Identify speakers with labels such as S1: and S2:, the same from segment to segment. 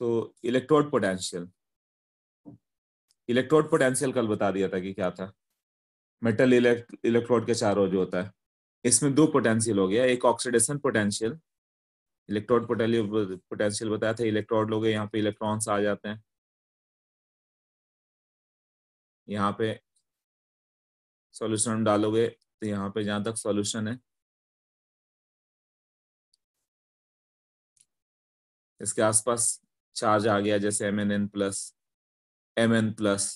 S1: तो electrode
S2: potential electrode potential कल बता दिया था कि क्या था मेटल इलेक्ट्रोड के चारों जो होता है इसमें दो पोटेंशियल हो गया एक ऑक्सीडेशन पोटेंशियल इलेक्ट्रोड पोटेंशियल बताया था इलेक्ट्रोड लोग यहाँ पे इलेक्ट्रॉन्स आ
S1: जाते हैं यहाँ पे सॉल्यूशन डालोगे तो यहाँ पे जहां तक सॉल्यूशन है इसके आसपास चार्ज आ गया जैसे
S2: M N N plus M N plus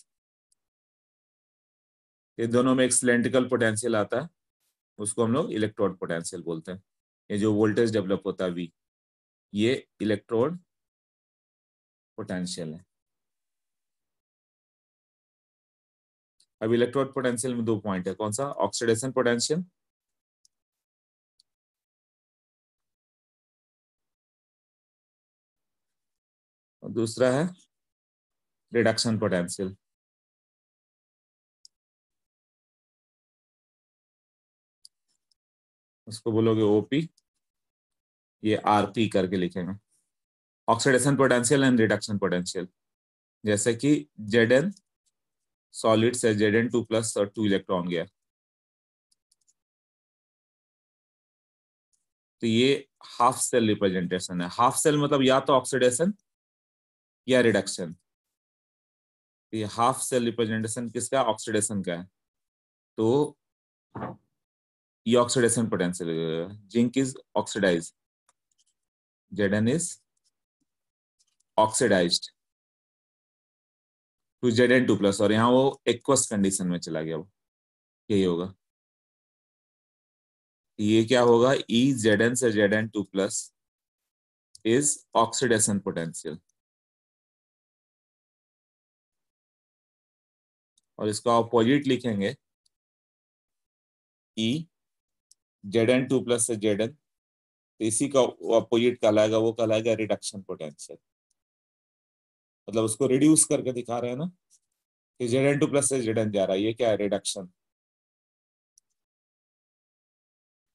S2: ये दोनों में एक सिलेंड्रिकल पोटेंशियल आता है उसको हम लोग इलेक्ट्रोड पोटेंशियल बोलते हैं ये जो वोल्टेज डेवलप होता है वी ये इलेक्ट्रोड पोटेंशियल
S1: है अब इलेक्ट्रोड पोटेंशियल में दो पॉइंट है कौन सा ऑक्सीडेशन पोटेंशियल और दूसरा है रिडक्शन पोटेंशियल उसको बोलोगे ओपी
S2: ये आरपी करके लिखेंगे oxidation potential and reduction potential जैसे कि जेड एन सॉलिड से जेड एन टू प्लस और टू
S1: इलेक्ट्रॉन गया तो
S2: ये हाफ सेल रिप्रेजेंटेशन है हाफ सेल मतलब या तो ऑक्सीडेशन या रिडक्शन तो ये हाफ सेल रिप्रेजेंटेशन किसका ऑक्सीडेशन का है तो ये oxidation potential zinc is oxidize ZN is oxidize to तो जेड एन टू प्लस और यहां वो एक्वस कंडीशन में चला गया वो
S1: यही होगा ये क्या होगा ई e जेड एन से Z N two plus is oxidation potential और इसका ऑपोजिट लिखेंगे E Z N two plus से जेड एन
S2: तो इसी का ऑपोजिट कहलाएगा वो कहलाएगा रिडक्शन पोटेंशियल मतलब उसको रिड्यूस करके दिखा रहे हैं ना कि जेड एन टू प्लस से जेड एन जा रहा है ये क्या है रिडक्शन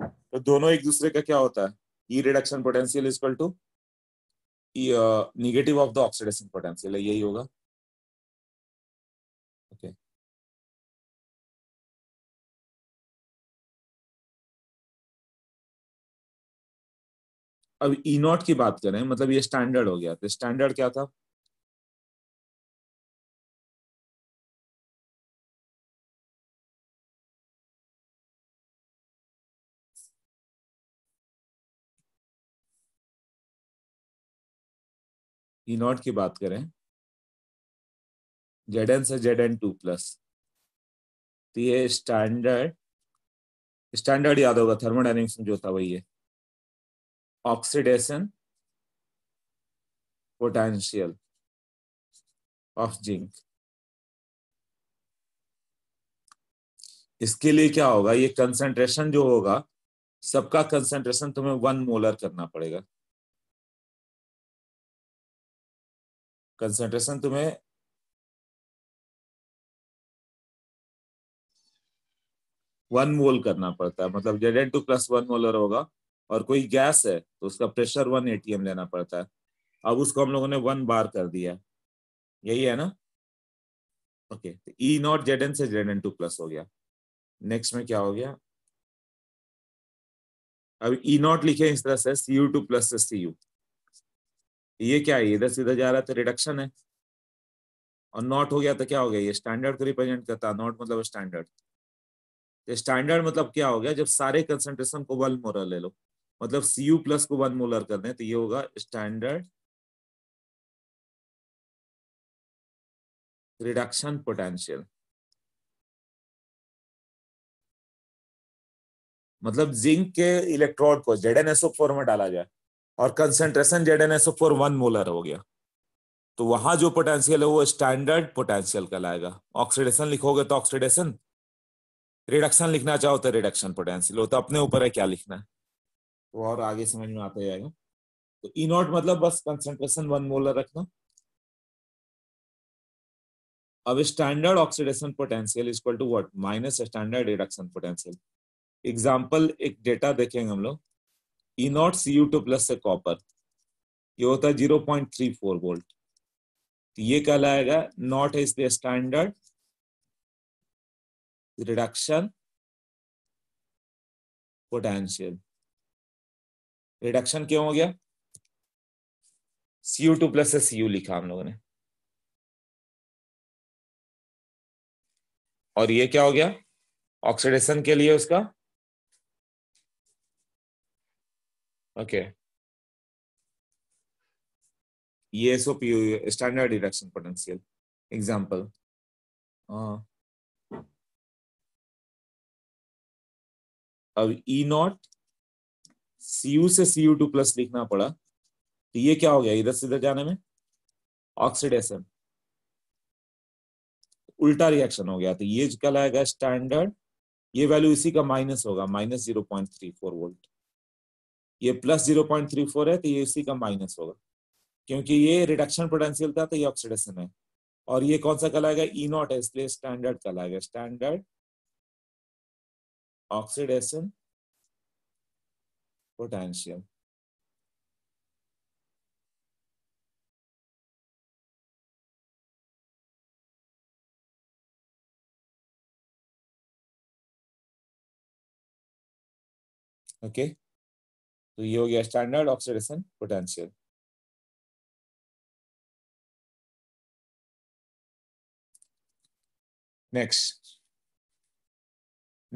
S1: तो दोनों एक दूसरे का क्या होता है E reduction potential is equal to negative of the oxidation potential यही होगा अब ई नॉट की बात करें मतलब ये स्टैंडर्ड हो गया तो स्टैंडर्ड क्या था ई नॉट की बात करें जेड एन से जेड एन टू प्लस तो ये
S2: स्टैंडर्ड स्टैंडर्ड याद होगा थर्मोडाइनिक्स में जो था वही है oxidation potential of जिंक इसके लिए क्या होगा ये कंसेंट्रेशन जो होगा सबका कंसेंट्रेशन तुम्हें वन मोलर करना पड़ेगा
S1: कंसेंट्रेशन तुम्हें
S2: वन मोल करना पड़ता है मतलब Z two plus one molar होगा और कोई गैस है तो उसका प्रेशर वन एटीएम लेना पड़ता है अब उसको हम लोगों ने वन बार कर दिया यही है ना ओके तो ई नॉट जेड एन से जेड एन टू प्लस हो गया नेक्स्ट में क्या हो गया अब ई e नॉट लिखे इस तरह से सी यू टू प्लस से सी यू ये क्या है इधर सीधा जा रहा है तो रिडक्शन है और नॉट हो गया तो क्या हो गया ये स्टैंडर्ड को रिप्रेजेंट करता है नॉट मतलब स्टैंडर्ड स्टैंडर्ड तो मतलब क्या हो गया जब सारे कंसेंट्रेशन को वन मोरल ले लो मतलब सी यू प्लस को वन मोलर कर दें तो ये होगा स्टैंडर्ड
S1: रिडक्शन पोटेंशियल
S2: मतलब जिंक के इलेक्ट्रोड को जेड एन एसओ फोर में डाला जाए और concentration Z N SO four one molar हो गया तो वहां जो पोटेंशियल है वो स्टैंडर्ड पोटेंशियल कहलाएगा ऑक्सीडेशन लिखोगे तो ऑक्सीडेशन रिडक्शन लिखना चाहो तो रिडक्शन पोटेंशियल हो तो अपने ऊपर है क्या लिखना है तो और आगे समझ में आता जाएगा तो ई नॉट मतलब बस कंसेंट्रेशन वन मोलर रखना अब standard oxidation potential is equal to what minus standard reduction potential example एक डेटा देखेंगे हम लोग E not C U two plus से कॉपर ये होता है zero point three four volt तो ये कहलाएगा naught is the standard
S1: reduction potential reduction क्यों हो गया CU two plus S U लिखा हम लोगों ने और ये क्या हो गया ऑक्सीडेशन के लिए उसका ओके ये S O P standard reduction potential example
S2: अब ई e नॉट सी से सी टू प्लस लिखना पड़ा तो ये क्या हो गया इधर से इधर जाने में ऑक्सीडेशन उल्टा रिएक्शन हो गया तो ये कल आएगा स्टैंडर्ड ये वैल्यू इसी का माइनस होगा minus zero point three four volt ये plus zero point three four है तो ये इसी का माइनस होगा क्योंकि ये रिडक्शन पोटेंशियल था तो ये ऑक्सीडेशन है और ये कौन सा कल आएगा ई e नॉट है इसलिए स्टैंडर्ड कल आएगा standard oxidation potassium
S1: okay okay. तो ये हो गया standard oxidation potential next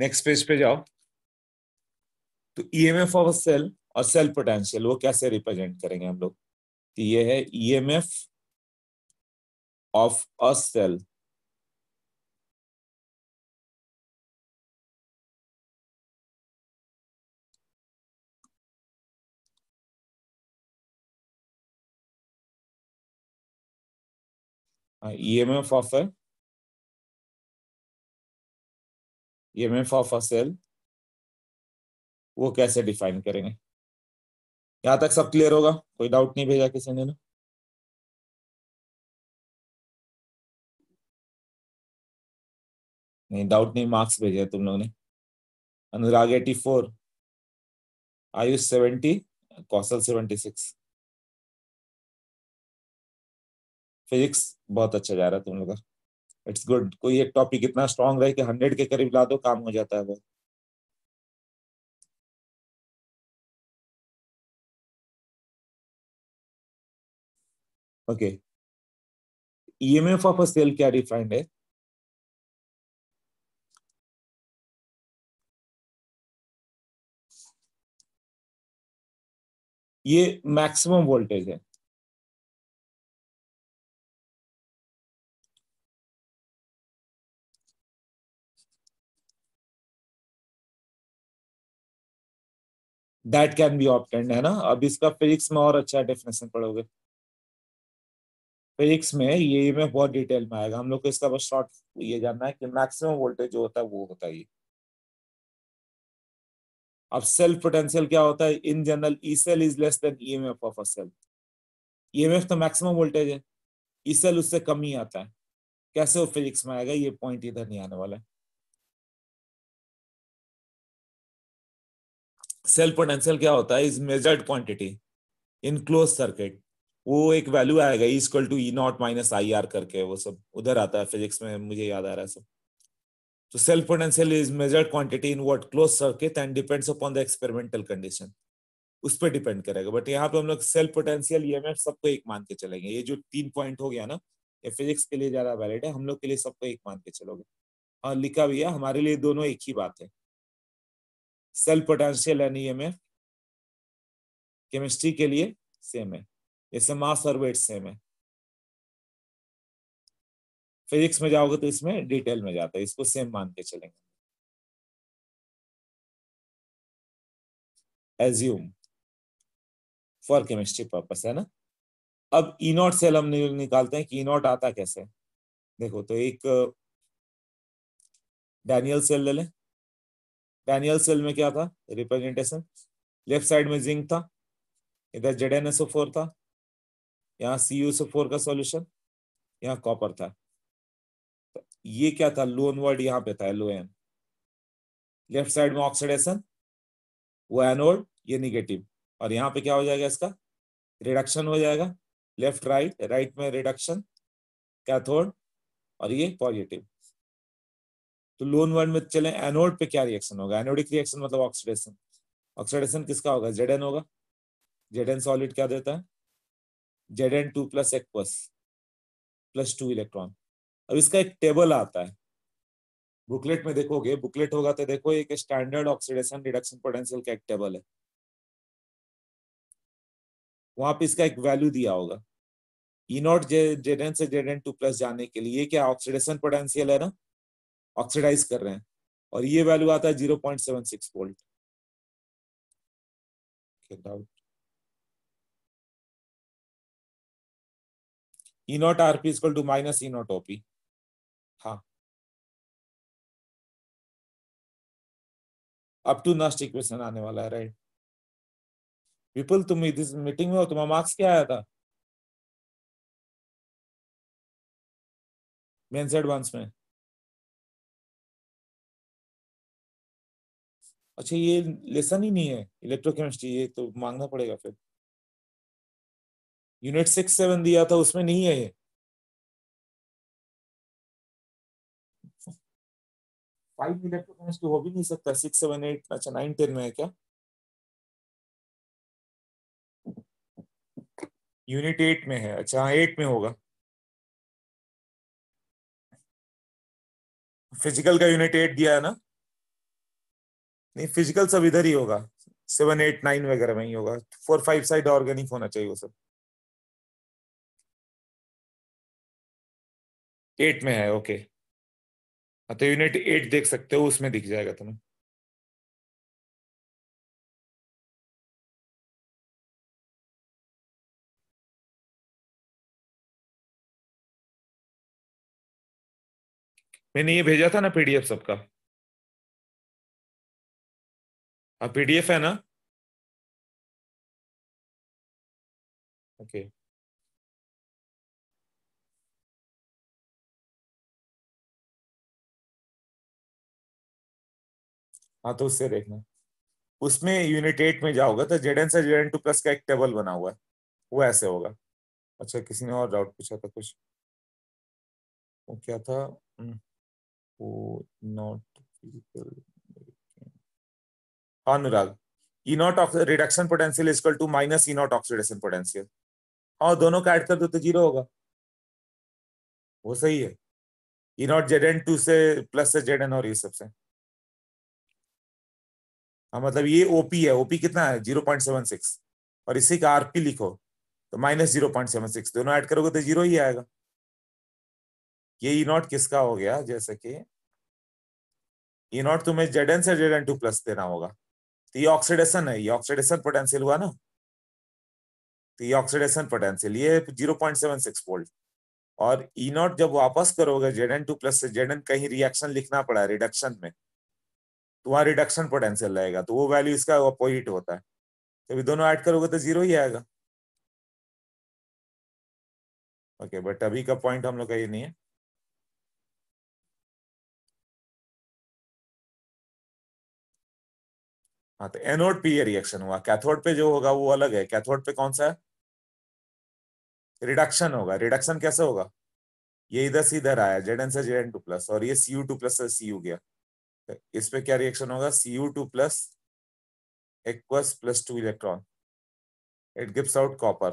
S2: next page पे जाओ तो E M F of a cell और सेल पोटेंशियल वो कैसे रिप्रेजेंट करेंगे हम लोग तो ये है E M F
S1: of a cell EMF of M F of a cell वो कैसे डिफाइन करेंगे यहां तक सब क्लियर होगा कोई डाउट नहीं भेजा किसी ने नहीं डाउट नहीं मार्क्स भेजे तुम लोग ने Anurag eighty four Ayush seventy Kaushal seventy six physics बहुत अच्छा जा रहा है तुम लोग का इट्स गुड कोई एक टॉपिक इतना स्ट्रांग रहे कि हंड्रेड के करीब ला दो काम हो जाता है बहुत Okay. EMF of a cell क्या defined है? ये मैक्सिमम वोल्टेज है दैट कैन बी ऑप्टेंड
S2: है ना अब इसका फिजिक्स में और अच्छा डेफिनेशन पढ़ोगे फिजिक्स में ये में बहुत डिटेल में आएगा हम लोग को इसका बस शॉर्ट ये जानना है कि मैक्सिमम वोल्टेज जो होता है वो होता है अब सेल्फ पोटेंशियल क्या होता है in general E cell is less than E M F of a cell E M F तो मैक्सिमम वोल्टेज है ई e सेल उससे कम ही आता है कैसे वो फिजिक्स में आएगा ये पॉइंट इधर नहीं आने वाला है सेल पोटेंशियल क्या होता है is measured quantity in closed circuit वो एक वैल्यू आएगा equal to E not minus I R करके वो सब उधर आता है फिजिक्स में मुझे याद आ रहा है सब तो cell potential is measured quantity in what closed circuit and depends upon the experimental condition उस पर डिपेंड करेगा बट यहाँ पे हम लोग सेल्फ पोटेंशियल ई सबको एक मान के चलेंगे ये जो तीन पॉइंट हो गया ना ये फिजिक्स के लिए ज्यादा वैलिड है हम लोग के लिए सबको एक मान के चलोगे और हाँ, लिखा भी है हमारे लिए दोनों एक ही बात है cell potential and E M F chemistry के लिए सेम है इसमें मास और वेट सेम है फिजिक्स में जाओगे तो इसमें डिटेल में जाता है इसको सेम मान के चलेंगे एज्यूम फॉर केमिस्ट्री पर्पस है ना अब ई नॉट सेल हम निकालते हैं कि ई e नॉट आता कैसे देखो तो एक डैनियल सेल ले लें डैनियल सेल में क्या था रिप्रेजेंटेशन लेफ्ट साइड में जिंक था इधर जेड एन एस फोर था यहाँ सी यू फोर का सॉल्यूशन यहाँ कॉपर था तो ये क्या था लोन वर्ड यहाँ पे था एन लेफ्ट साइड में ऑक्सीडेशन वो एनोड ये निगेटिव और यहाँ पे क्या हो जाएगा इसका रिडक्शन हो जाएगा लेफ्ट राइट राइट में रिडक्शन कैथोड और ये पॉजिटिव तो लोन वर्ड में चले एनोड पे क्या रिएक्शन होगा एनोडिक रिएक्शन मतलब ऑक्सीडेशन ऑक्सीडेशन किसका होगा जेड होगा जेड सॉलिड क्या देता है जेड एन टू प्लस एक प्लस प्लस टू इलेक्ट्रॉन अब इसका एक टेबल आता है बुकलेट में देखोगे बुकलेट होगा तो देखो एक स्टैंडर्ड ऑक्सीडेशन रिडक्शन पोटेंशियल का एक टेबल है वहां पे इसका एक वैल्यू दिया होगा ई नॉट जेड एन से जेड एन टू प्लस जाने के लिए क्या ऑक्सीडेशन पोटेंशियल है ना ऑक्सीडाइज कर रहे हैं और ये वैल्यू आता है zero point seven six volt doubt
S1: E not R P equal to minus E not O P हाँ अब टू नस्ट इक्वेशन आने वाला है राइट विपुल तुम इस मीटिंग में हो तुम्हारा मार्क्स क्या आया था मेन्स एडवांस में
S2: अच्छा ये लेसन ही नहीं है इलेक्ट्रोकेमिस्ट्री ये तो मांगना पड़ेगा फिर यूनिट सिक्स सेवन दिया था उसमें नहीं है ये
S1: फाइव इलेक्ट्रोकेमिस्ट्री तो हो भी नहीं सकता सिक्स सेवन एट अच्छा नाइन टेन में है क्या यूनिट एट में है अच्छा एट हाँ, में होगा फिजिकल का यूनिट एट दिया है ना नहीं फिजिकल सब इधर ही होगा सेवन एट नाइन वगैरह में ही होगा फोर फाइव साइड ऑर्गेनिक होना चाहिए वो सब एट में है ओके हाँ, तो यूनिट एट देख सकते हो
S3: उसमें दिख जाएगा तुम्हें
S1: मैंने ये भेजा था ना पीडीएफ सबका अब हाँ, पीडीएफ है ना
S3: ओके okay.
S2: हाँ तो उससे देखना उसमें यूनिट एट में जाओगे तो जेड एन से जेड एन टू प्लस का एक टेबल बना हुआ है वो ऐसे होगा अच्छा किसी ने और डाउट पूछा था कुछ
S1: वो क्या था हम्म, वो नॉट
S2: फिजिकल हाँ, Anurag E not reduction potential equal to minus E not oxidation potential हाँ दोनों का ऐड कर दो तो जीरो होगा वो सही है E not Z N two से प्लस से जेड एन और ये सबसे हाँ मतलब ये ओपी है ओपी कितना है जीरो पॉइंट सेवन सिक्स और इसी का आरपी लिखो तो minus zero point seven six दोनों ऐड करोगे तो जीरो ही आएगा ये ई e नॉट किसका हो गया जैसे कि ई e नॉट तुम्हें जेड एन से जेड एन टू प्लस देना होगा तो ये ऑक्सीडेशन है ये ऑक्सीडेशन पोटेंशियल हुआ ना तो ये ऑक्सीडेशन पोटेंशियल ये zero point seven six volt और ई e नॉट जब वापस करोगे जेड एन टू प्लस से जेड एन कहीं रिएक्शन लिखना पड़ा रिडक्शन में तो वहां रिडक्शन पोटेंशियल रहेगा तो वो वैल्यू इसका अपोजिट होता है कभी दोनों ऐड करोगे तो जीरो ही आएगा ओके okay, बट अभी का
S1: पॉइंट हम लोग का ये नहीं है
S2: हाँ तो एनोड पे ये रिएक्शन हुआ कैथोड पे जो होगा वो अलग है कैथोड पे कौन सा है रिडक्शन होगा रिडक्शन कैसे होगा ये इधर से इधर आया जेड एन से जेड एन टू प्लस और ये सी यू टू प्लस से सी यू गया इस पे क्या रिएक्शन होगा C U two plus aqueous plus two electron it gives out copper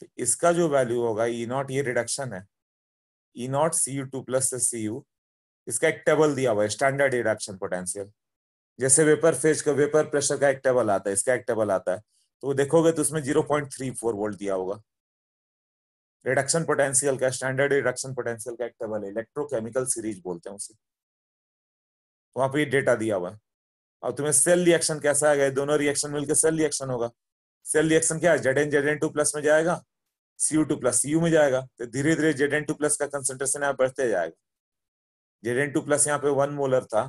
S2: तो इसका जो वैल्यू होगा ई e नॉट ये रिडक्शन है E not C U two plus C U इसका एक टेबल दिया हुआ है स्टैंडर्ड रिडक्शन पोटेंशियल जैसे वेपर फेज का वेपर प्रेशर का एक टेबल आता है इसका एक टेबल आता है तो देखोगे तो उसमें zero point three four volt दिया होगा रिडक्शन पोटेंशियल का स्टैंडर्ड रिडक्शन पोटेंशियल का एक टेबल है इलेक्ट्रोकेमिकल सीरीज बोलते हैं उसे वहां पर डेटा दिया हुआ है अब तुम्हें सेल रिएक्शन कैसा आएगा दोनों रिएक्शन मिलकर सेल रिएक्शन होगा सेल रिएक्शन क्या है Z N Z N two plus में जाएगा सीयू टू प्लस सीयू में जाएगा तो धीरे धीरे जेड एन टू प्लस का कंसेंट्रेशन यहाँ बढ़ते जाएगा जेड एन टू प्लस यहाँ पे वन मोलर था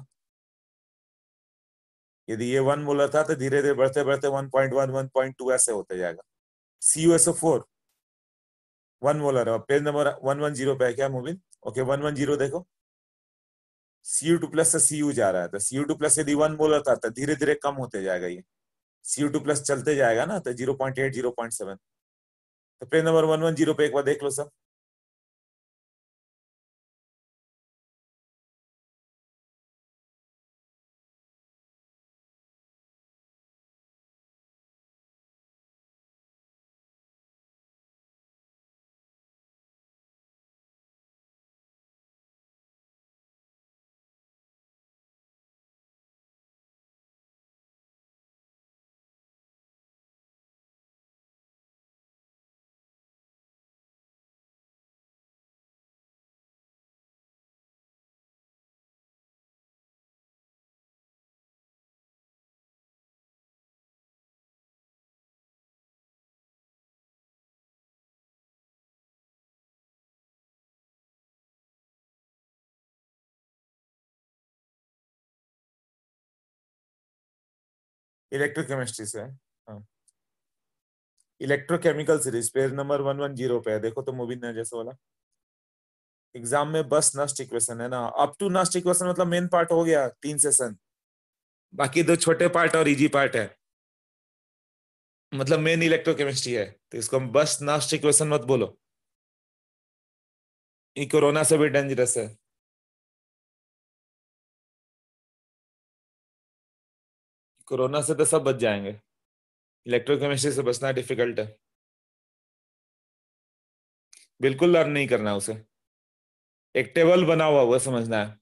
S2: यदि ये वन मोलर था तो धीरे धीरे बढ़ते बढ़ते one point one one point two ऐसे होते जाएगा C U S O four one molar है page number one one zero पे है क्या Mobin okay one one zero देखो सीयू टू प्लस से सीयू जा रहा है तो सीयू टू प्लस यदि वन मोल था तो धीरे धीरे कम होते जाएगा ये सीयू टू प्लस चलते जाएगा ना तो zero point eight zero point seven तो page number one one zero पे एक बार
S1: देख लो सब इलेक्ट्रोकेमिस्ट्री से
S2: electrochemical series page number one one zero पे है देखो तो मोबिन ने जैसे बोला एग्जाम में बस नस्ट इक्वेशन है ना अप टू नस्ट इक्वेशन मतलब मेन पार्ट हो गया तीन सेशन बाकी दो छोटे पार्ट और इजी पार्ट है मतलब मेन इलेक्ट्रोकेमिस्ट्री है तो इसको हम बस नस्ट इक्वेशन मत बोलो
S1: ये कोरोना से भी डेंजरस है कोरोना से तो सब बच जाएंगे इलेक्ट्रोकेमिस्ट्री से बचना डिफिकल्ट है बिल्कुल लर्न नहीं करना उसे एक टेबल बना हुआ वह समझना है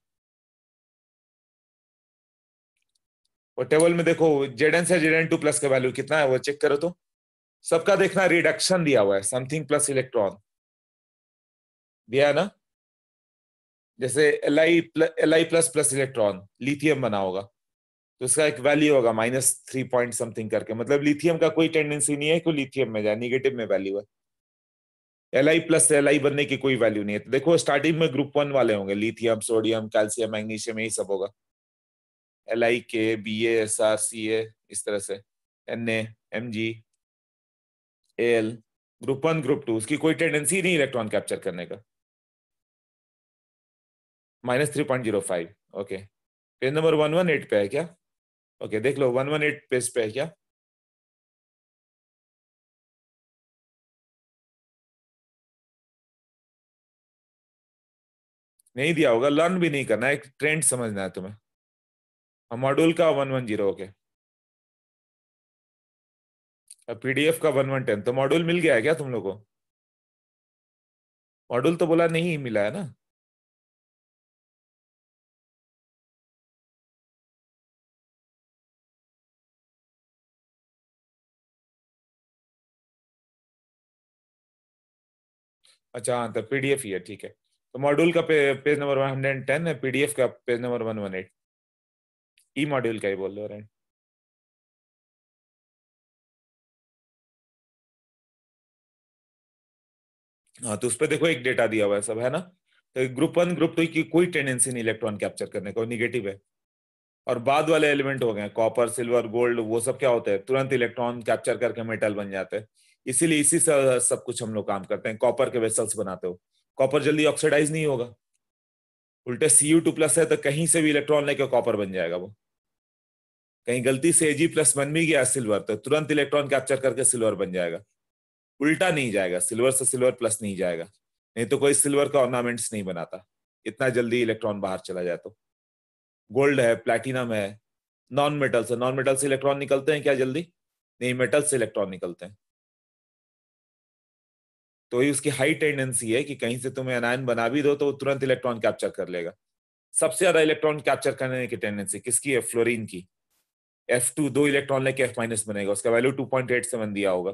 S2: और टेबल में देखो जेड एन से जेड एन टू प्लस का वैल्यू कितना है वो चेक करो तो सबका देखना रिडक्शन दिया हुआ है समथिंग प्लस इलेक्ट्रॉन दिया है ना जैसे L I plus L I plus plus electron lithium बना होगा तो उसका एक वैल्यू होगा माइनस थ्री पॉइंट समथिंग करके मतलब लिथियम का कोई टेंडेंसी नहीं है कि लिथियम में जाए निगेटिव में वैल्यू है L I plus L I बनने की कोई वैल्यू नहीं है तो देखो स्टार्टिंग में ग्रुप वन वाले होंगे लिथियम सोडियम कैल्शियम मैग्नीशियम यही सब होगा L I K B S R C A इस तरह से N A M G L group one group two उसकी कोई टेंडेंसी नहीं इलेक्ट्रॉन कैप्चर करने का minus three point zero five okay page number one one eight पे है क्या ओके देख लो वन वन एट पेज पे है क्या
S1: नहीं दिया होगा लर्न भी नहीं करना एक ट्रेंड समझना है तुम्हें मॉड्यूल का one one zero okay PDF का वन वन टेन तो मॉड्यूल मिल गया है क्या तुम लोगों को मॉड्यूल तो बोला नहीं मिला है ना
S2: अच्छा हाँ तो पीडीएफ ही है ठीक है तो मॉड्यूल का पे, page number one hundred and ten है पीडीएफ का page number one one eight E module का ही बोल रहे हाँ तो उस पर देखो एक डेटा दिया हुआ है सब है ना तो ग्रुप वन ग्रुप टू की कोई टेंडेंसी नहीं इलेक्ट्रॉन कैप्चर करने का निगेटिव है और बाद वाले एलिमेंट हो गए कॉपर सिल्वर गोल्ड वो सब क्या होते हैं तुरंत इलेक्ट्रॉन कैप्चर करके मेटल बन जाते हैं इसीलिए इसी से सब कुछ हम लोग काम करते हैं कॉपर के वेसल्स बनाते हो कॉपर जल्दी ऑक्सीडाइज नहीं होगा उल्टे सी यू टू प्लस है तो कहीं से भी इलेक्ट्रॉन लेके कॉपर बन जाएगा वो कहीं गलती से एजी प्लस बन भी गया सिल्वर तो तुरंत इलेक्ट्रॉन कैप्चर करके सिल्वर बन जाएगा उल्टा नहीं जाएगा सिल्वर से सिल्वर प्लस नहीं जाएगा नहीं तो कोई सिल्वर का ऑर्नामेंट्स नहीं बनाता इतना जल्दी इलेक्ट्रॉन बाहर चला जाए तो गोल्ड है प्लेटिनम है नॉन मेटल्स है नॉन मेटल से इलेक्ट्रॉन निकलते हैं क्या जल्दी नहीं मेटल से इलेक्ट्रॉन निकलते हैं तो ये उसकी हाई टेंडेंसी है कि कहीं से तुम्हें अनायन बना भी दो तो तुरंत इलेक्ट्रॉन कैप्चर कर लेगा सबसे ज्यादा इलेक्ट्रॉन कैप्चर करने की टेंडेंसी किसकी है फ्लोरिन की एफ टू दो इलेक्ट्रॉन लेके एफ माइनस बनेगा उसका value two point eight seven दिया होगा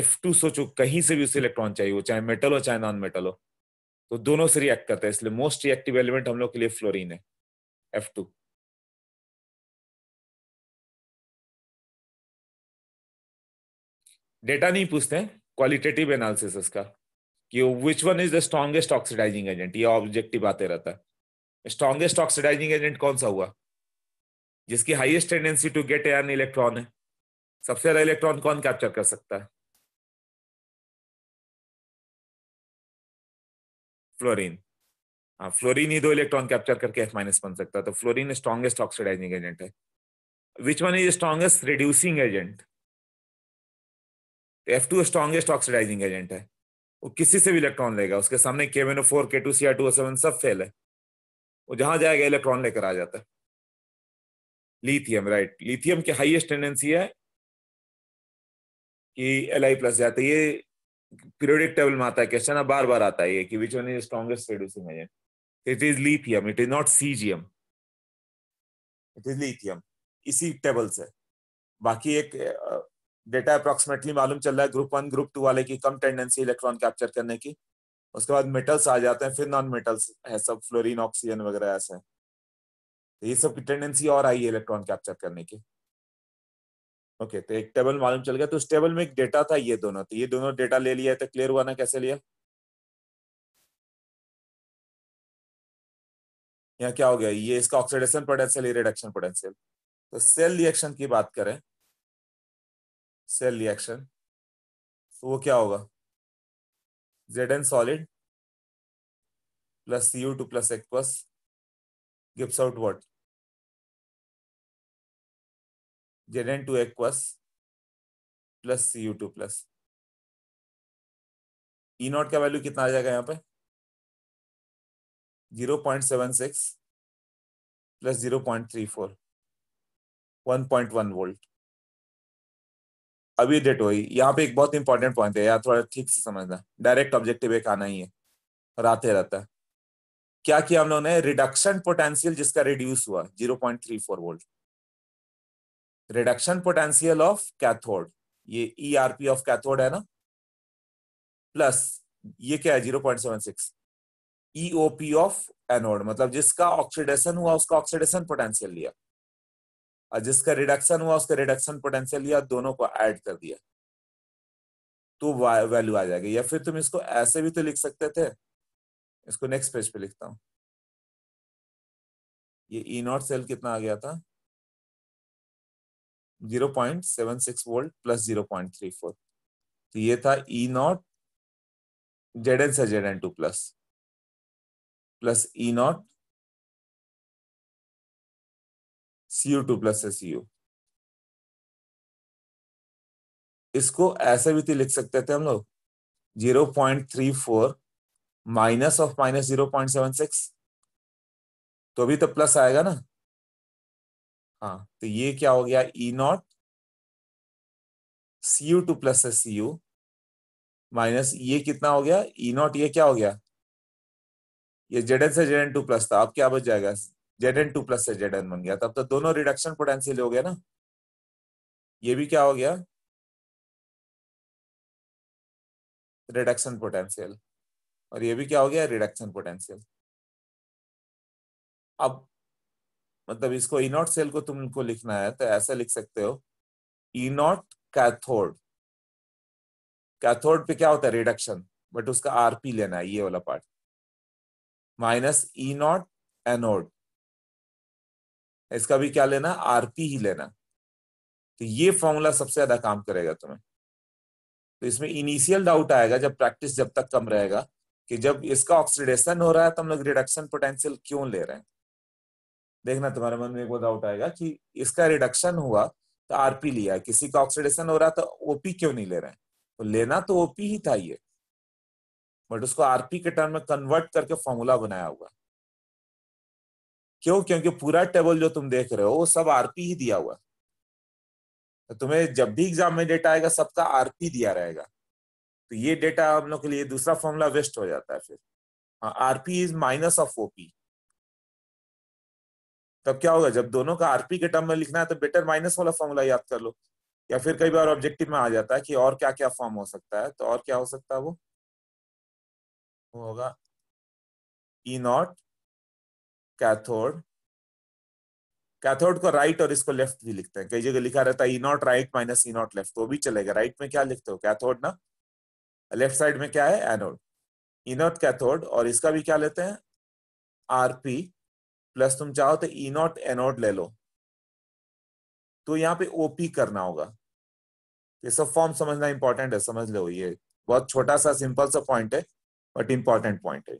S2: एफ टू सोचो कहीं से भी उसे इलेक्ट्रॉन चाहिए वो चाहे मेटल हो चाहे नॉन मेटल हो तो दोनों से रिएक्ट करता है इसलिए मोस्ट रिएक्टिव एलिमेंट हम लोग के लिए फ्लोरिन है एफ टू डेटा नहीं पूछते हैं क्वालिटेटिव एनालिसिस का कि which one is the strongest oxidising agent ये ऑब्जेक्टिव आते रहता है स्ट्रॉन्गेस्ट ऑक्सीडाइजिंग एजेंट कौन सा हुआ जिसकी highest tendency to get an electron है सबसे ज्यादा इलेक्ट्रॉन कौन कैप्चर कर सकता है
S1: फ्लोरीन हाँ
S2: फ्लोरीन ही दो इलेक्ट्रॉन कैप्चर करके एफ माइनस बन सकता है तो फ्लोरीन स्ट्रॉन्गेस्ट ऑक्सीडाइजिंग एजेंट है which one is strongest reducing agent तो F two strongest oxidising agent है वो किसी से भी इलेक्ट्रॉन लेगा उसके सामने के N O four K two C R two seven सब फेल है वो जहां जाएगा इलेक्ट्रॉन लेकर आ जाता है लिथियम राइट लिथियम की हाइएस्ट टेंडेंसी है कि एल आई प्लस जाता है ये पीरियोडिक टेबल में आता है क्वेश्चन बार बार आता है ये कि which one is strongest reducing agent it is lithium it is not caesium it is lithium इसी टेबल से बाकी एक डेटा अप्रोक्सीमेटली मालूम चल रहा है ग्रुप वन ग्रुप टू वाले की कम टेंडेंसी इलेक्ट्रॉन कैप्चर करने की उसके बाद मेटल्स आ जाते हैं फिर नॉन मेटल्स है सब फ्लोरिन ऑक्सीजन वगैरह ऐसे है तो ये सब की टेंडेंसी और आई है इलेक्ट्रॉन कैप्चर करने की ओके तो एक टेबल मालूम चल गया तो उस टेबल में एक डेटा था ये दोनों तो ये दोनों
S1: डेटा ले लिया है तो क्लियर हुआ ना कैसे लिया
S2: यहाँ क्या हो गया ये इसका ऑक्सीडेशन पोटेंशियल रिडक्शन पोटेंशियल तो सेल रिएक्शन की बात करें सेल रिएक्शन तो वो क्या
S1: होगा Z N solid plus C U two plus aqueous gives out what Z N two aqueous plus C U two plus E not का value कितना आ जाएगा यहाँ पे
S2: zero point seven six plus zero point three four one point one volt अभी डेट हुई यहाँ पे एक बहुत इंपॉर्टेंट पॉइंट है यार थोड़ा ठीक से समझना डायरेक्ट ऑब्जेक्टिव एक आना ही है राते रहता क्या किया हम लोगों ने रिडक्शन पोटेंशियल जिसका रिड्यूस हुआ zero point three four volt reduction potential of cathode ये E R P of cathode है ना प्लस ये क्या है zero point seven 0.76 E O P of anode मतलब जिसका ऑक्सीडेशन हुआ उसका ऑक्सीडेशन पोटेंशियल लिया और जिसका रिडक्शन हुआ उसका रिडक्शन पोटेंशियल लिया दोनों को ऐड कर दिया तो वैल्यू आ जाएगी या फिर तुम इसको ऐसे भी तो लिख सकते थे इसको नेक्स्ट पेज पे लिखता हूं ये ई नॉट सेल कितना आ गया था 0.76 वोल्ट प्लस 0.34 तो ये था ई नॉट जेड एन से Z N two plus plus
S1: E not C O two plus है सीओ
S2: इसको ऐसे भी तो लिख सकते थे हम लोग zero point three four minus of minus zero point seven six तो अभी तो प्लस आएगा ना हाँ तो ये क्या
S1: हो गया E not C U two plus है सी यू
S2: माइनस ये कितना हो गया ई e नॉट ये क्या हो गया ये जेड एन से जेड एन टू प्लस था अब क्या बच जाएगा जेड एन टू प्लस से जेड एन बन गया तब तो दोनों रिडक्शन पोटेंशियल हो गया ना
S1: ये भी क्या हो गया
S2: रिडक्शन पोटेंशियल और ये भी क्या हो गया रिडक्शन पोटेंशियल अब मतलब इसको इनोट सेल को तुमको लिखना है तो ऐसे लिख सकते हो इनोट कैथोड कैथोड पे क्या होता है रिडक्शन बट उसका आरपी लेना है ये वाला part minus E not anode इसका भी क्या लेना आरपी ही लेना तो ये फॉर्मूला सबसे ज्यादा काम करेगा तुम्हें तो इसमें इनिशियल डाउट आएगा जब प्रैक्टिस जब तक कम रहेगा कि जब इसका ऑक्सीडेशन हो रहा है तो हम लोग रिडक्शन पोटेंशियल क्यों ले रहे हैं देखना तुम्हारे मन में एक वो डाउट आएगा कि इसका रिडक्शन हुआ तो आरपी लिया किसी का ऑक्सीडेशन हो रहा तो ओपी क्यों नहीं ले रहे हैं तो लेना तो ओपी ही था ये बट उसको आरपी के टर्म में कन्वर्ट करके फॉर्मूला बनाया हुआ क्यों क्योंकि पूरा टेबल जो तुम देख रहे हो वो सब आरपी ही दिया हुआ तो तुम्हें जब भी एग्जाम में डेटा आएगा सबका आरपी दिया रहेगा तो ये डेटा हम लोग के लिए दूसरा फॉर्मूला वेस्ट हो जाता है फिर हाँ, R P is minus of O P तब क्या होगा जब दोनों का आरपी के टर्म में लिखना है तो बेटर माइनस वाला फॉर्मूला याद कर लो या फिर कई बार ऑब्जेक्टिव में आ जाता है कि और क्या क्या फॉर्म हो सकता है तो और क्या हो सकता है वो होगा E e not cathode cathode को राइट और इसको लेफ्ट भी लिखते हैं कई जगह लिखा रहता है E naught right minus E naught left वो भी चलेगा राइट में क्या लिखते हो कैथोड ना लेफ्ट साइड में क्या है एनोड ई नॉट कैथोड और इसका भी क्या लेते हैं आरपी प्लस तुम चाहो तो ई नॉट एनोड ले लो तो यहाँ पे ओपी करना होगा ये सब फॉर्म समझना इंपॉर्टेंट है समझ लो ये बहुत छोटा सा सिंपल सा पॉइंट है बट इंपॉर्टेंट पॉइंट है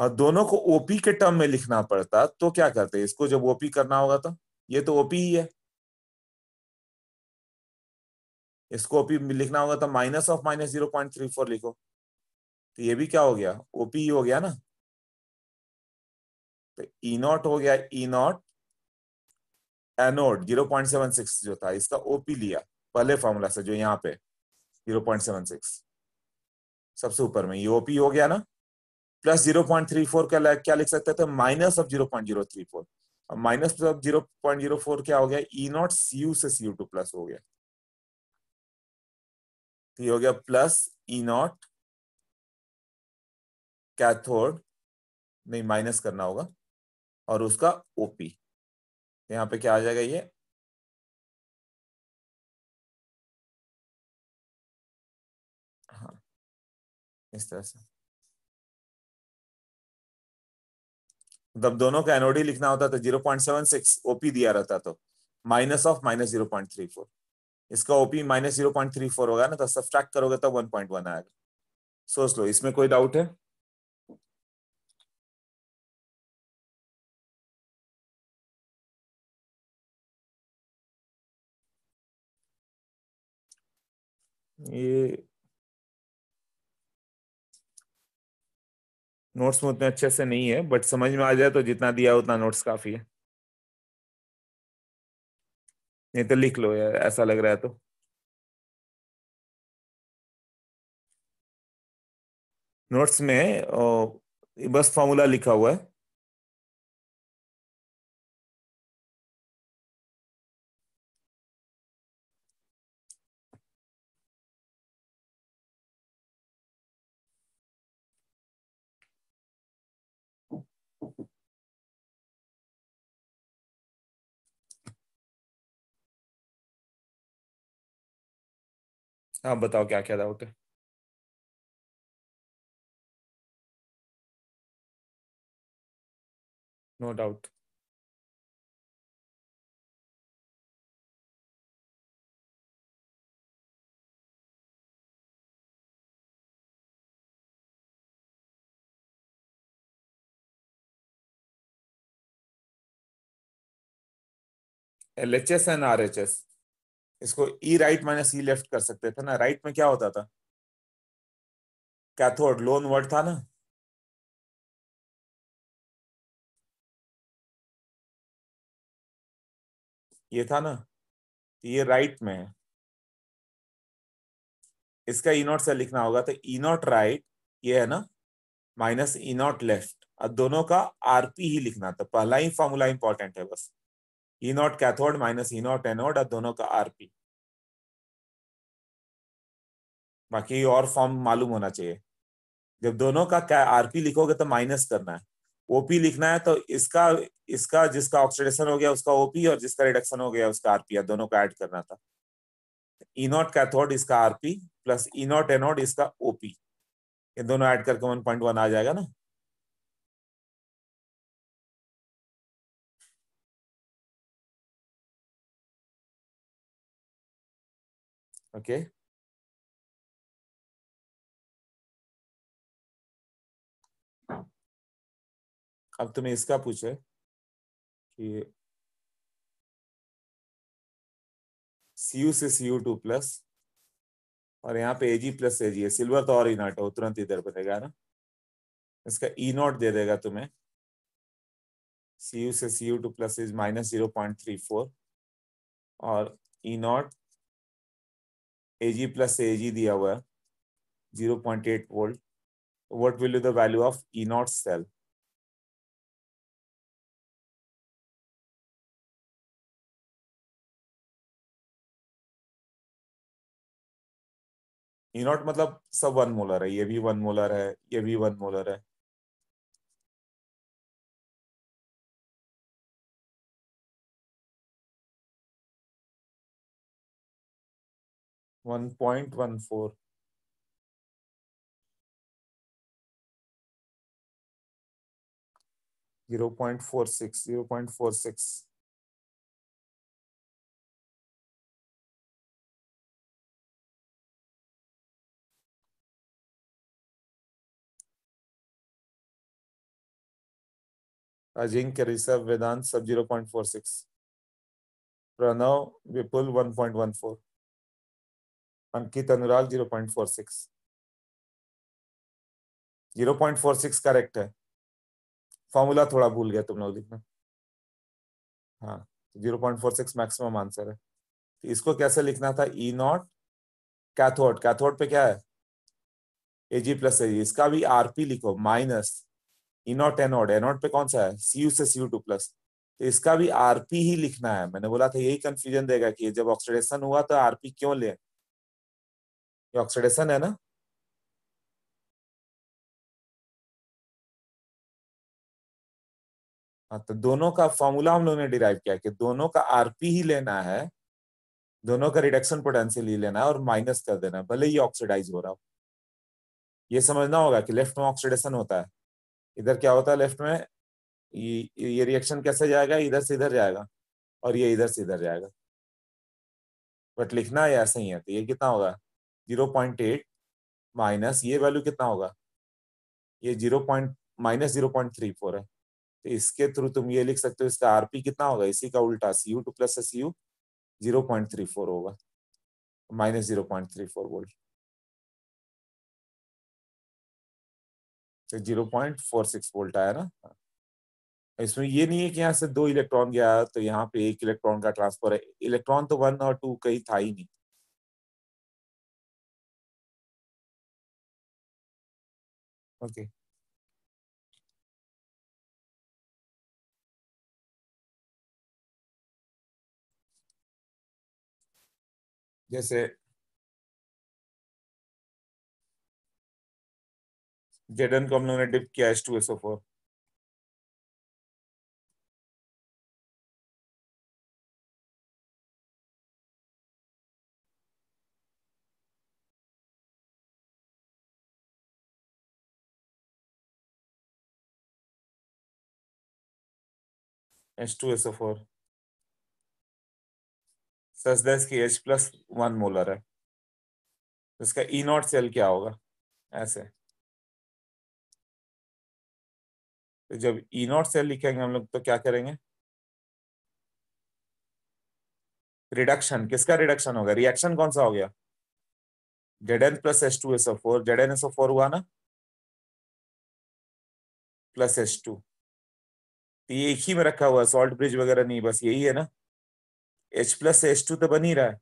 S1: और दोनों को ओपी के टर्म में लिखना पड़ता तो
S2: क्या करते इसको जब ओपी करना होगा तो ये तो ओपी ही है इसको ओपी लिखना होगा तो minus of minus zero point three four लिखो तो ये भी क्या हो गया ओपी हो गया ना तो ई e नॉट हो गया E not anode zero point seven six जो था इसका ओपी लिया पहले फॉर्मूला से जो यहाँ पे जीरो पॉइंट सेवन सिक्स सबसे ऊपर में ये ओपी हो गया ना plus zero point three four का क्या लिख सकते थे minus of zero point zero three four और minus of zero point zero four क्या हो गया E e naught C U से सी यू टू प्लस हो गया तो ये हो गया plus E e not
S1: cathode नहीं माइनस करना होगा और उसका ओपी तो यहां पे क्या आ जाएगा ये हाँ इस तरह
S2: से जब दोनों का एनओडी लिखना होता तो सिक्स ओपी दिया रहता तो minus of minus zero point three four इसका OP minus zero point three four होगा ना तो सब्सट्रैक्ट करोगे तो वन पॉइंट वन आएगा सोच लो इसमें कोई डाउट है ये नोट्स में उतने अच्छे से नहीं है बट समझ में आ जाए तो जितना दिया उतना नोट्स काफी है नहीं तो लिख लो यार ऐसा लग रहा है
S1: तो नोट्स में बस फॉर्मूला लिखा हुआ है आप बताओ क्या क्या डाउट है no doubt R H S इसको E right minus E left कर सकते थे ना राइट में क्या होता था कैथोड लोन वर्ड था ना ये था ना तो ये राइट में है
S2: इसका ई नॉट से लिखना होगा तो ई नॉट राइट ये है ना माइनस ई नॉट लेफ्ट दोनों का आरपी ही लिखना था पहला ही फॉर्मूला इंपॉर्टेंट है बस E naught cathode minus E not anode और दोनों का आरपी बाकी और फॉर्म मालूम होना चाहिए जब दोनों का आरपी लिखोगे तो माइनस करना है ओपी लिखना है तो इसका इसका जिसका ऑक्सीडेशन हो गया उसका ओपी और जिसका रिडक्शन हो गया उसका आरपी दोनों का ऐड करना था ई नॉट कैथोड इसका RP plus E not anode इसका ओपी ये दोनों ऐड करके वन पॉइंट वन आ जाएगा ना
S1: okay? अब तुम्हें इसका पूछे
S2: कि सीयू से सीयू टू प्लस और यहाँ पे एजी प्लस एजी है सिल्वर तो और ई e नॉट है तुरंत इधर बनेगा ना इसका ई e नॉट दे देगा तुम्हें सी यू से C U two plus is minus zero point three four और E e naught A G plus A G दिया हुआ है zero point eight volt
S1: what will the value of E naught cell E naught मतलब सब one molar है ये भी one molar है ये भी वन मोलर है अजिंक्य ऋषभ वेदांत सब zero point four six Pranav Vipul one point one four Ankit Anurag zero point four six
S2: zero point four six correct है फॉर्मूला थोड़ा भूल गया तुम लोग लिखना हाँ zero point four six maximum answer है तो इसको कैसे लिखना था ई नॉट कैथोड कैथोड पे क्या है ए जी प्लस एजी इसका भी आरपी लिखो minus E not anode anode पे कौन सा है सी यू से सी यू टू प्लस तो इसका भी आरपी ही लिखना है मैंने बोला था यही कंफ्यूजन देगा कि जब ऑक्सीडेशन हुआ तो आरपी क्यों ले ऑक्सीडेशन है ना
S1: हाँ तो दोनों का
S2: फॉर्मूला हम लोगों ने डिराइव किया कि दोनों का आरपी ही लेना है दोनों का रिडक्शन पोटेंशियल ही लेना है और माइनस कर देना भले ही ऑक्सीडाइज हो रहा हो ये समझना होगा कि लेफ्ट में ऑक्सीडेशन होता है इधर क्या होता है लेफ्ट में ये, रिएक्शन कैसे जाएगा इधर से इधर जाएगा और ये इधर से इधर जाएगा बट लिखना है ऐसे ही है तो ये कितना होगा जीरो पॉइंट एट माइनस ये वैल्यू कितना होगा ये zero point minus zero point three four है तो इसके थ्रू तुम ये लिख सकते हो इसका आरपी कितना होगा इसी का उल्टा C U two plus S U zero point three four होगा minus zero point three four volt तो zero point four six volt आया ना इसमें ये नहीं है कि यहाँ से दो इलेक्ट्रॉन गया तो यहाँ पे एक इलेक्ट्रॉन का ट्रांसफर है इलेक्ट्रॉन तो वन और टू कहीं था ही नहीं
S3: Okay.
S1: जैसे जेडन को हम लोगों ने डिप किया S two SO four
S2: H2SO4 सच दस की एच प्लस वन मोलर है तो इसका ई नॉट सेल क्या होगा ऐसे
S1: तो जब ई नॉट सेल लिखेंगे हम लोग तो क्या करेंगे
S2: रिडक्शन किसका रिडक्शन होगा रिएक्शन कौन सा हो गया Z N plus S two S O four Z N S four हुआ ना
S1: प्लस एस टू तो ये एक ही में रखा हुआ
S2: सॉल्ट ब्रिज वगैरह नहीं बस यही है ना एच प्लस एच टू तो बन ही रहा है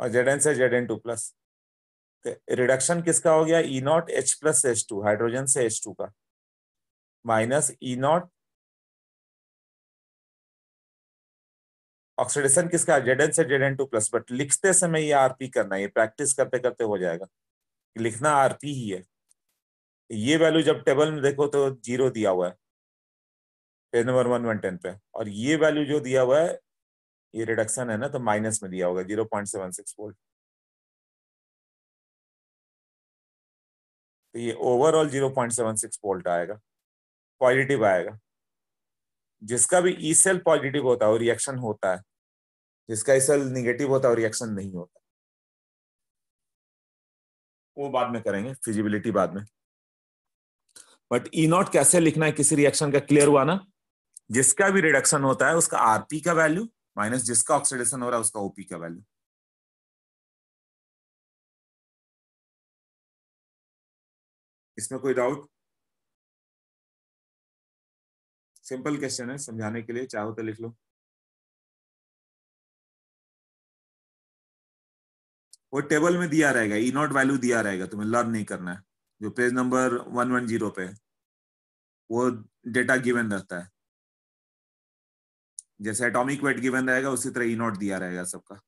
S2: और जेड एन से Z N two plus reduction किसका हो गया E naught H plus H two hydrogen से एच टू का माइनस ई नॉट ऑक्सीडेशन किसका जेड एन से Z N two plus but लिखते समय ये आरपी करना ये प्रैक्टिस करते करते हो जाएगा लिखना आरपी ही है ये वैल्यू जब टेबल में देखो तो जीरो दिया हुआ है page number one one ten पे और ये वैल्यू जो दिया हुआ है ये रिडक्शन है ना तो माइनस में दिया होगा zero point seven
S1: six volt तो ये
S2: overall zero point seven six volt आएगा पॉजिटिव आएगा जिसका भी ई सेल पॉजिटिव होता है और रिएक्शन होता है जिसका ई सेल निगेटिव होता है और रिएक्शन नहीं होता वो बाद में करेंगे फिजिबिलिटी बाद में बट ई नॉट कैसे लिखना है किसी रिएक्शन का क्लियर हुआ ना जिसका भी रिडक्शन होता है उसका आरपी का वैल्यू माइनस जिसका ऑक्सीडेशन हो रहा है उसका ओपी का वैल्यू
S1: इसमें कोई डाउट सिंपल क्वेश्चन है समझाने के लिए चाहो तो लिख लो
S2: वो टेबल में दिया रहेगा ई नॉट वैल्यू दिया रहेगा तुम्हें लर्न नहीं करना है जो page number one one zero पे वो डेटा गिवन रहता है जैसे एटॉमिक वेट गिवन रहेगा उसी तरह ई e नॉट दिया रहेगा सबका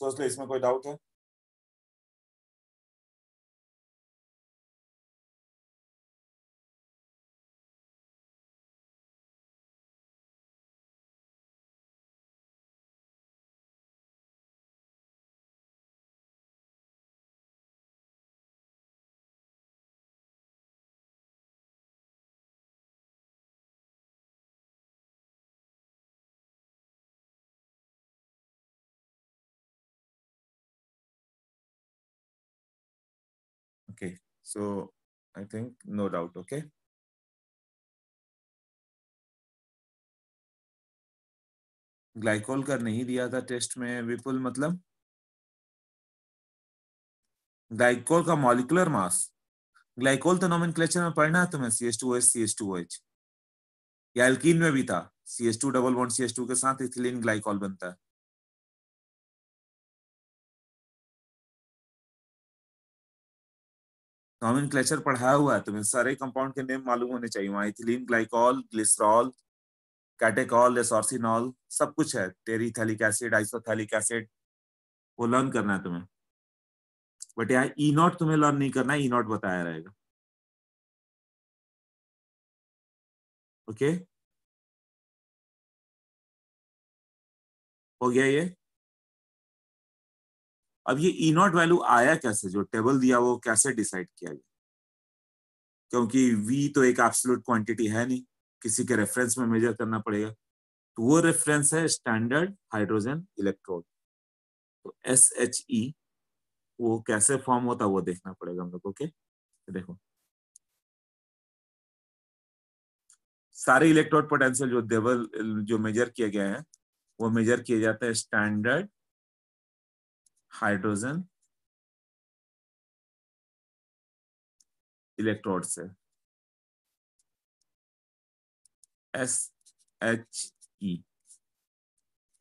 S1: सोच लो इसमें कोई डाउट है
S3: So I think no doubt, okay?
S2: Glycol का नहीं दिया था टेस्ट में विपुल मतलब ग्लाइकोल का मॉलिकुलर मास ग्लाइकोल तो नॉमिन में पढ़ना है तुम्हें C S two H C S two H या एल्किन में भी था C S two double one C S two के साथ
S1: इथिलीन ग्लाइकोल बनता है
S2: कॉमन क्लेचर पढ़ाया हुआ है तुम्हें तो सारे कंपाउंड के नेम मालूम होने चाहिए वहाँ ethylene glycol glycerol catechol resorcinol सब कुछ है terephthalic acid isophthalic acid वो लर्न करना है तुम्हें बट यहाँ ई e नॉट तुम्हें लर्न नहीं करना है ई e नॉट बताया रहेगा
S1: ओके okay? हो गया ये अब ये ई नॉट वैल्यू
S2: आया कैसे जो टेबल दिया वो कैसे डिसाइड किया गया क्योंकि वी तो एक एब्सोलूट क्वांटिटी है नहीं किसी के रेफरेंस में मेजर करना पड़ेगा तो वो रेफरेंस है स्टैंडर्ड हाइड्रोजन इलेक्ट्रोड तो एस एच ई वो कैसे फॉर्म होता है वो देखना पड़ेगा हम लोग ओके देखो सारे इलेक्ट्रोड पोटेंशियल जो देवल जो मेजर किया गया है वो मेजर किए जाते हैं स्टैंडर्ड हाइड्रोजन
S1: इलेक्ट्रोड से S H E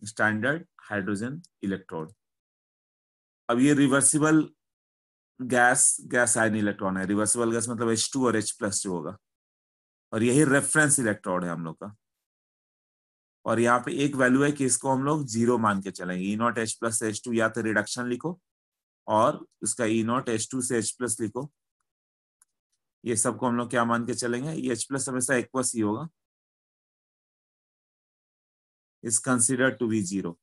S2: standard hydrogen electrode अब ये reversible gas gas ion electron है रिवर्सिबल गैस मतलब H2 और H प्लस होगा और यही रेफरेंस इलेक्ट्रोड है हम लोग का और यहाँ पे एक वैल्यू है कि इसको हम लोग जीरो मान के चलेंगे E naught H plus H two या तो रिडक्शन लिखो और उसका ई नॉट एच टू से एच प्लस लिखो ये सबको हम लोग क्या मान के चलेंगे ये एच प्लस हमेशा प्लस ही e होगा is consider to be zero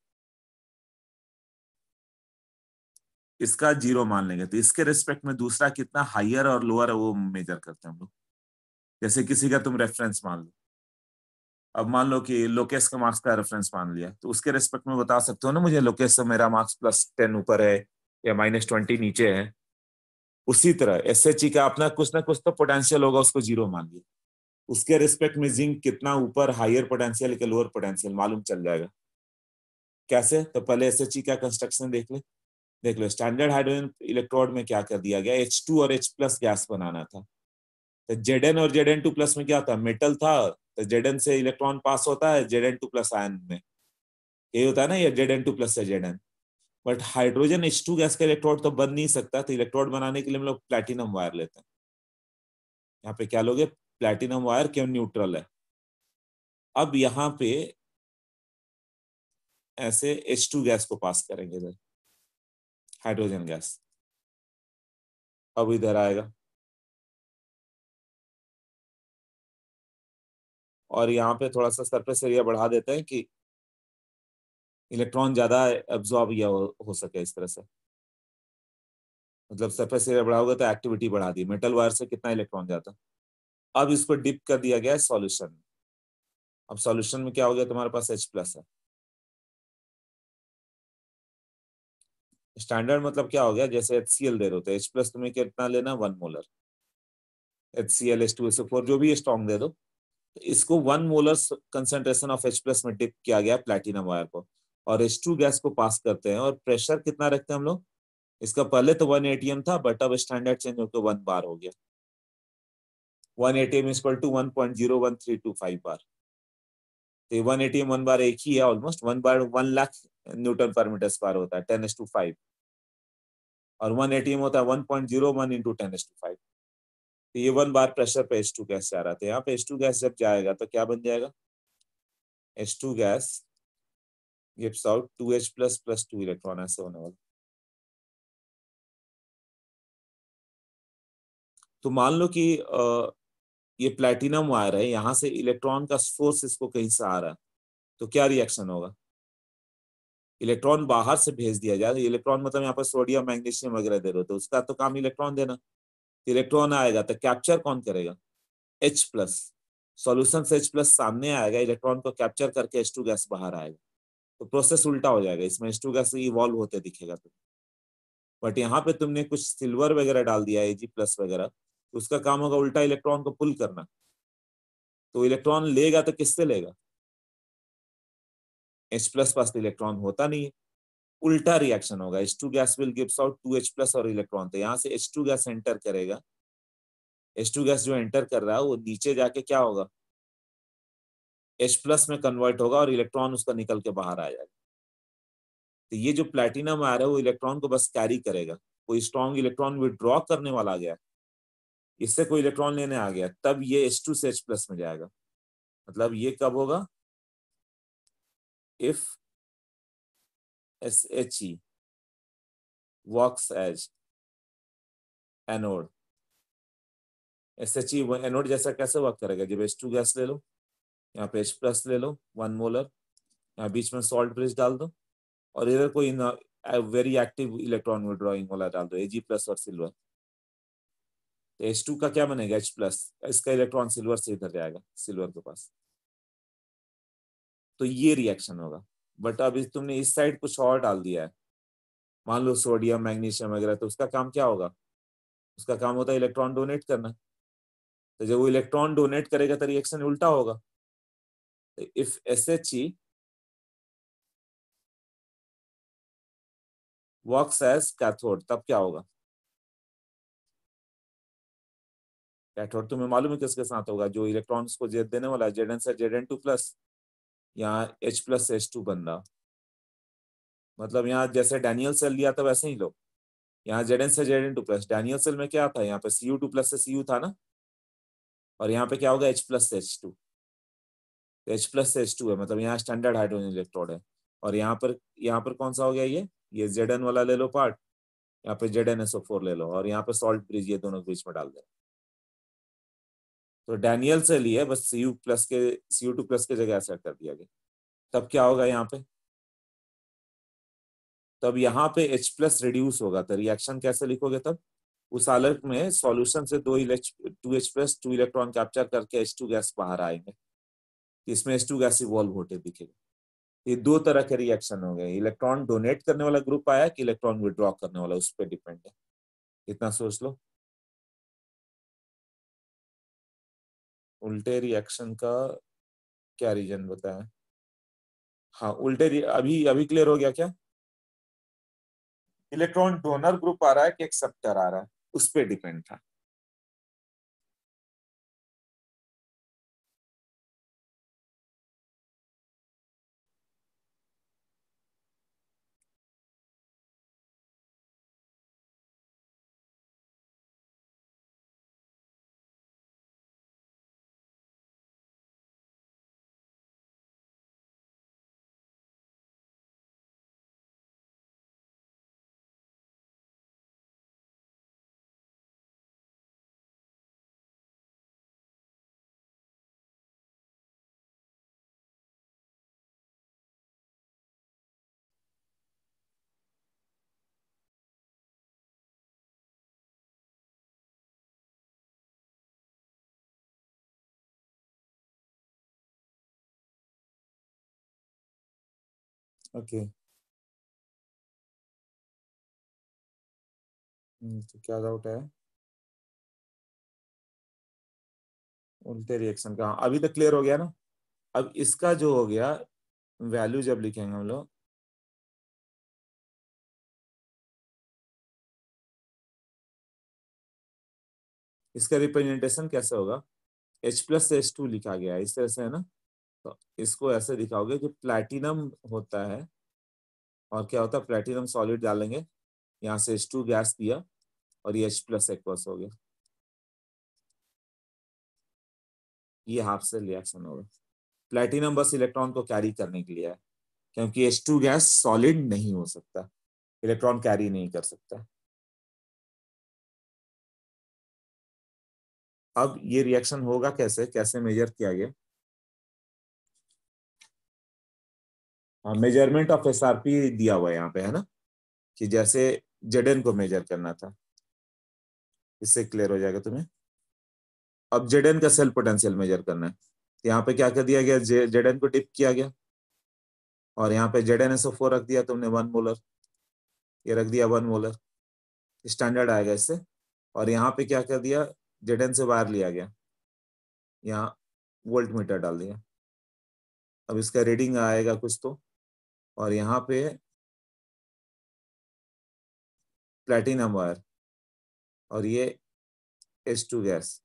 S2: इसका जीरो मान लेंगे तो इसके रिस्पेक्ट में दूसरा कितना हायर और लोअर है वो मेजर करते हैं हम लोग जैसे किसी का तुम रेफरेंस मान लो अब मान लो कि लोकेश का मार्क्स का रेफरेंस मान लिया तो उसके रेस्पेक्ट में बता सकते हो ना मुझे लोकेश से मेरा मार्क्स प्लस टेन ऊपर है या माइनस ट्वेंटी नीचे है उसी तरह एस एच ई का अपना कुछ ना कुछ तो पोटेंशियल होगा उसको जीरो मान लिया उसके रिस्पेक्ट में जिंक कितना ऊपर हायर पोटेंशियल के लोअर पोटेंशियल मालूम चल जाएगा कैसे तो पहले एस एच ई का कंस्ट्रक्शन देख ले देख लो स्टैंडर्ड हाइड्रोजन इलेक्ट्रोड में क्या कर दिया गया एच टू और एच प्लस गैस बनाना था तो एन और जेड एन टू प्लस में क्या होता है मेटल था तो जेड एन से इलेक्ट्रॉन पास होता है Z N two plus ion में यही होता है ना ये जेड एन टू प्लस है N but hydrogen H two gas का इलेक्ट्रोड तो बन नहीं सकता तो इलेक्ट्रोड बनाने के लिए हम लोग प्लेटिनम वायर लेते हैं यहाँ पे क्या लोगे प्लेटिनम वायर क्यों न्यूट्रल है अब यहाँ पे ऐसे एच टू गैस को पास करेंगे इधर हाइड्रोजन गैस
S1: अब इधर आएगा और यहाँ पे थोड़ा सा सरफेस एरिया बढ़ा देते हैं कि
S2: इलेक्ट्रॉन ज़्यादा एब्जॉर्ब या हो, हो सके इस तरह से मतलब सरफेस एरिया बढ़ा होगा तो एक्टिविटी बढ़ा दी मेटल वायर से कितना इलेक्ट्रॉन जाता अब इसको डिप कर दिया गया है सॉल्यूशन में अब सॉल्यूशन में क्या हो गया तुम्हारे पास एच प्लस है
S1: स्टैंडर्ड मतलब क्या हो गया जैसे एच
S2: सी एल दे रहे होते एच प्लस तुम्हें कितना लेना one molar H C L S two S four जो भी स्ट्रॉन्ग दे दो इसको one molar concentration of H plus में डिप किया गया प्लेटिनम वायर को और एच टू गैस को पास करते हैं और प्रेशर कितना रखते हैं हम लोग इसका पहले तो वन एटीएम था बट अब स्टैंडर्ड चेंज होकर वन बार हो गया one ATM is to one point zero one three two five bar तो वन एटीएम वन बार एक ही है almost one bar one lakh newton per metre square होता है टेन एस टू फाइव और वन एटीएम होता है one point zero one into ten S two five तो ये वन बार प्रेशर पे एच टू गैस जा रहा था तो यहाँ पे एच टू गैस जब जाएगा तो क्या बन जाएगा H two gas gives out two H plus plus two electron ऐसे होने वाला तो मान लो कि ये प्लेटिनम वायर है यहां से इलेक्ट्रॉन का फोर्स इसको कहीं से आ रहा है तो क्या रिएक्शन होगा इलेक्ट्रॉन बाहर से भेज दिया जाए इलेक्ट्रॉन तो मतलब यहाँ पर सोडियम मैग्नीशियम वगैरह दे रहे हो तो उसका तो काम इलेक्ट्रॉन देना इलेक्ट्रॉन आएगा तो कैप्चर कौन करेगा एच प्लस सोल्यूशन से एच प्लस सामने आएगा इलेक्ट्रॉन को कैप्चर करके एच टू गैस बाहर आएगा तो प्रोसेस उल्टा हो जाएगा इसमें एच टू गैस इवॉल्व होते दिखेगा तुम्हें तो। बट यहाँ पे तुमने कुछ सिल्वर वगैरह डाल दिया है जी प्लस वगैरह तो उसका काम होगा उल्टा इलेक्ट्रॉन को पुल करना तो इलेक्ट्रॉन लेगा तो किससे लेगा एच प्लस पास तो इलेक्ट्रॉन होता नहीं है उल्टा रिएक्शन होगा H two gas will gives out two H plus और इलेक्ट्रॉन तो यहाँ से एच टू गैस एंटर करेगा एच टू गैस जो एंटर कर रहा है वो नीचे जाके क्या होगा एच प्लस में कन्वर्ट होगा और इलेक्ट्रॉन उसका निकल के बाहर आ जाएगा तो ये जो प्लेटिनम आ रहा है वो इलेक्ट्रॉन को बस कैरी करेगा कोई स्ट्रॉन्ग इलेक्ट्रॉन विड्रॉ करने वाला आ गया इससे कोई इलेक्ट्रॉन लेने आ गया तब ये एच टू से एच प्लस में जाएगा मतलब ये कब होगा if
S1: E e works as
S2: anode S H E anode जैसा कैसे वर्क करेगा जब एच टू गैस ले लो यहाँ पे एच प्लस ले लो वन मोलर यहाँ बीच में सॉल्ट ब्रिज डाल दो और इधर कोई वेरी एक्टिव इलेक्ट्रॉन विड्रॉइंग वाला डाल दो एजी प्लस e और सिल्वर तो एच टू का क्या बनेगा एच प्लस इसका इलेक्ट्रॉन सिल्वर से इधर जाएगा सिल्वर के पास तो ये रिएक्शन होगा बट अब तुमने इस साइड कुछ और डाल दिया है मान लो सोडियम मैग्नीशियम वगैरह तो उसका काम क्या होगा उसका काम होता है इलेक्ट्रॉन डोनेट करना तो जब वो इलेक्ट्रॉन डोनेट करेगा तो रिएक्शन उल्टा होगा तो if S H E
S1: works as cathode तब क्या होगा
S2: कैथोड तुम्हें मालूम है किसके साथ होगा जो इलेक्ट्रॉन्स को जेड देने वाला जेड एन से जेड एन टू प्लस यहाँ एच प्लस एच टू बन रहा मतलब यहाँ जैसे डैनियल सेल लिया था वैसे ही लो यहाँ जेड एन से Z N two plus Daniell cell में क्या था यहाँ पे सी यू टू प्लस से सी यू था ना और यहाँ पे क्या होगा H plus H two H plus H two है मतलब यहाँ स्टैंडर्ड हाइड्रोजन इलेक्ट्रोड है और यहाँ पर यहाँ पर कौन सा हो गया ये ये जेड एन वाला ले लो पार्ट यहाँ पे Z N S O four ले लो और यहाँ पे सॉल्ट ब्रिज ये दोनों के बीच में डाल दे तो डैनियल से लिए बस सी यू प्लस के सी यू टू प्लस के जगह ऐसा कर दिया गया तब क्या होगा यहाँ पे तब यहाँ पे H प्लस रिड्यूस होगा तो रिएक्शन कैसे लिखोगे तब उस आलर्क में सॉल्यूशन से दो two H plus two electron capture करके एच टू गैस बाहर आएंगे इसमें एच टू गैस इवॉल्व होते दिखेगा ये दो तरह के रिएक्शन हो गए इलेक्ट्रॉन डोनेट करने वाला ग्रुप आया कि इलेक्ट्रॉन विड्रॉ करने वाला उस पर डिपेंड है
S1: इतना सोच लो
S2: उल्टे रिएक्शन का क्या रीजन बताया हाँ उल्टे अभी अभी क्लियर हो गया क्या इलेक्ट्रॉन डोनर ग्रुप आ रहा है कि
S1: एक्सेप्टर आ रहा है उस पर डिपेंड था ओके हम्म, तो क्या डाउट है उल्टे रिएक्शन का हाँ, अभी तक क्लियर हो गया ना अब इसका जो हो गया वैल्यू जब लिखेंगे हम लोग
S2: इसका रिप्रेजेंटेशन कैसे होगा H प्लस एच टू लिखा गया इस तरह से है ना तो इसको ऐसे दिखाओगे कि प्लैटिनम होता है और क्या होता है प्लैटिनम सॉलिड डालेंगे यहाँ से एच टू गैस दिया और ये एच प्लस एक्वस हो गया ये हाफ से रिएक्शन होगा प्लैटिनम बस इलेक्ट्रॉन को कैरी करने के लिए है क्योंकि एच टू गैस सॉलिड नहीं हो सकता इलेक्ट्रॉन कैरी नहीं कर सकता
S1: अब ये रिएक्शन होगा कैसे
S2: कैसे मेजर किया गया measurement of S R P दिया हुआ है यहाँ पे है ना कि जैसे जेडन को मेजर करना था इससे क्लियर हो जाएगा तुम्हें अब जेडन का सेल पोटेंशियल मेजर करना है तो यहाँ पे क्या कर दिया गया जे, जेडन को टिप किया गया और यहाँ पे जेडन एस फोर रख दिया तुमने वन मोलर ये रख दिया वन मोलर स्टैंडर्ड आएगा इससे और यहाँ पे क्या कर दिया जेडन से वायर लिया गया यहाँ वोल्ट मीटर डाल दिया अब इसका रीडिंग आएगा कुछ तो
S1: और यहाँ पे प्लेटिनम वायर और ये एस टू गैस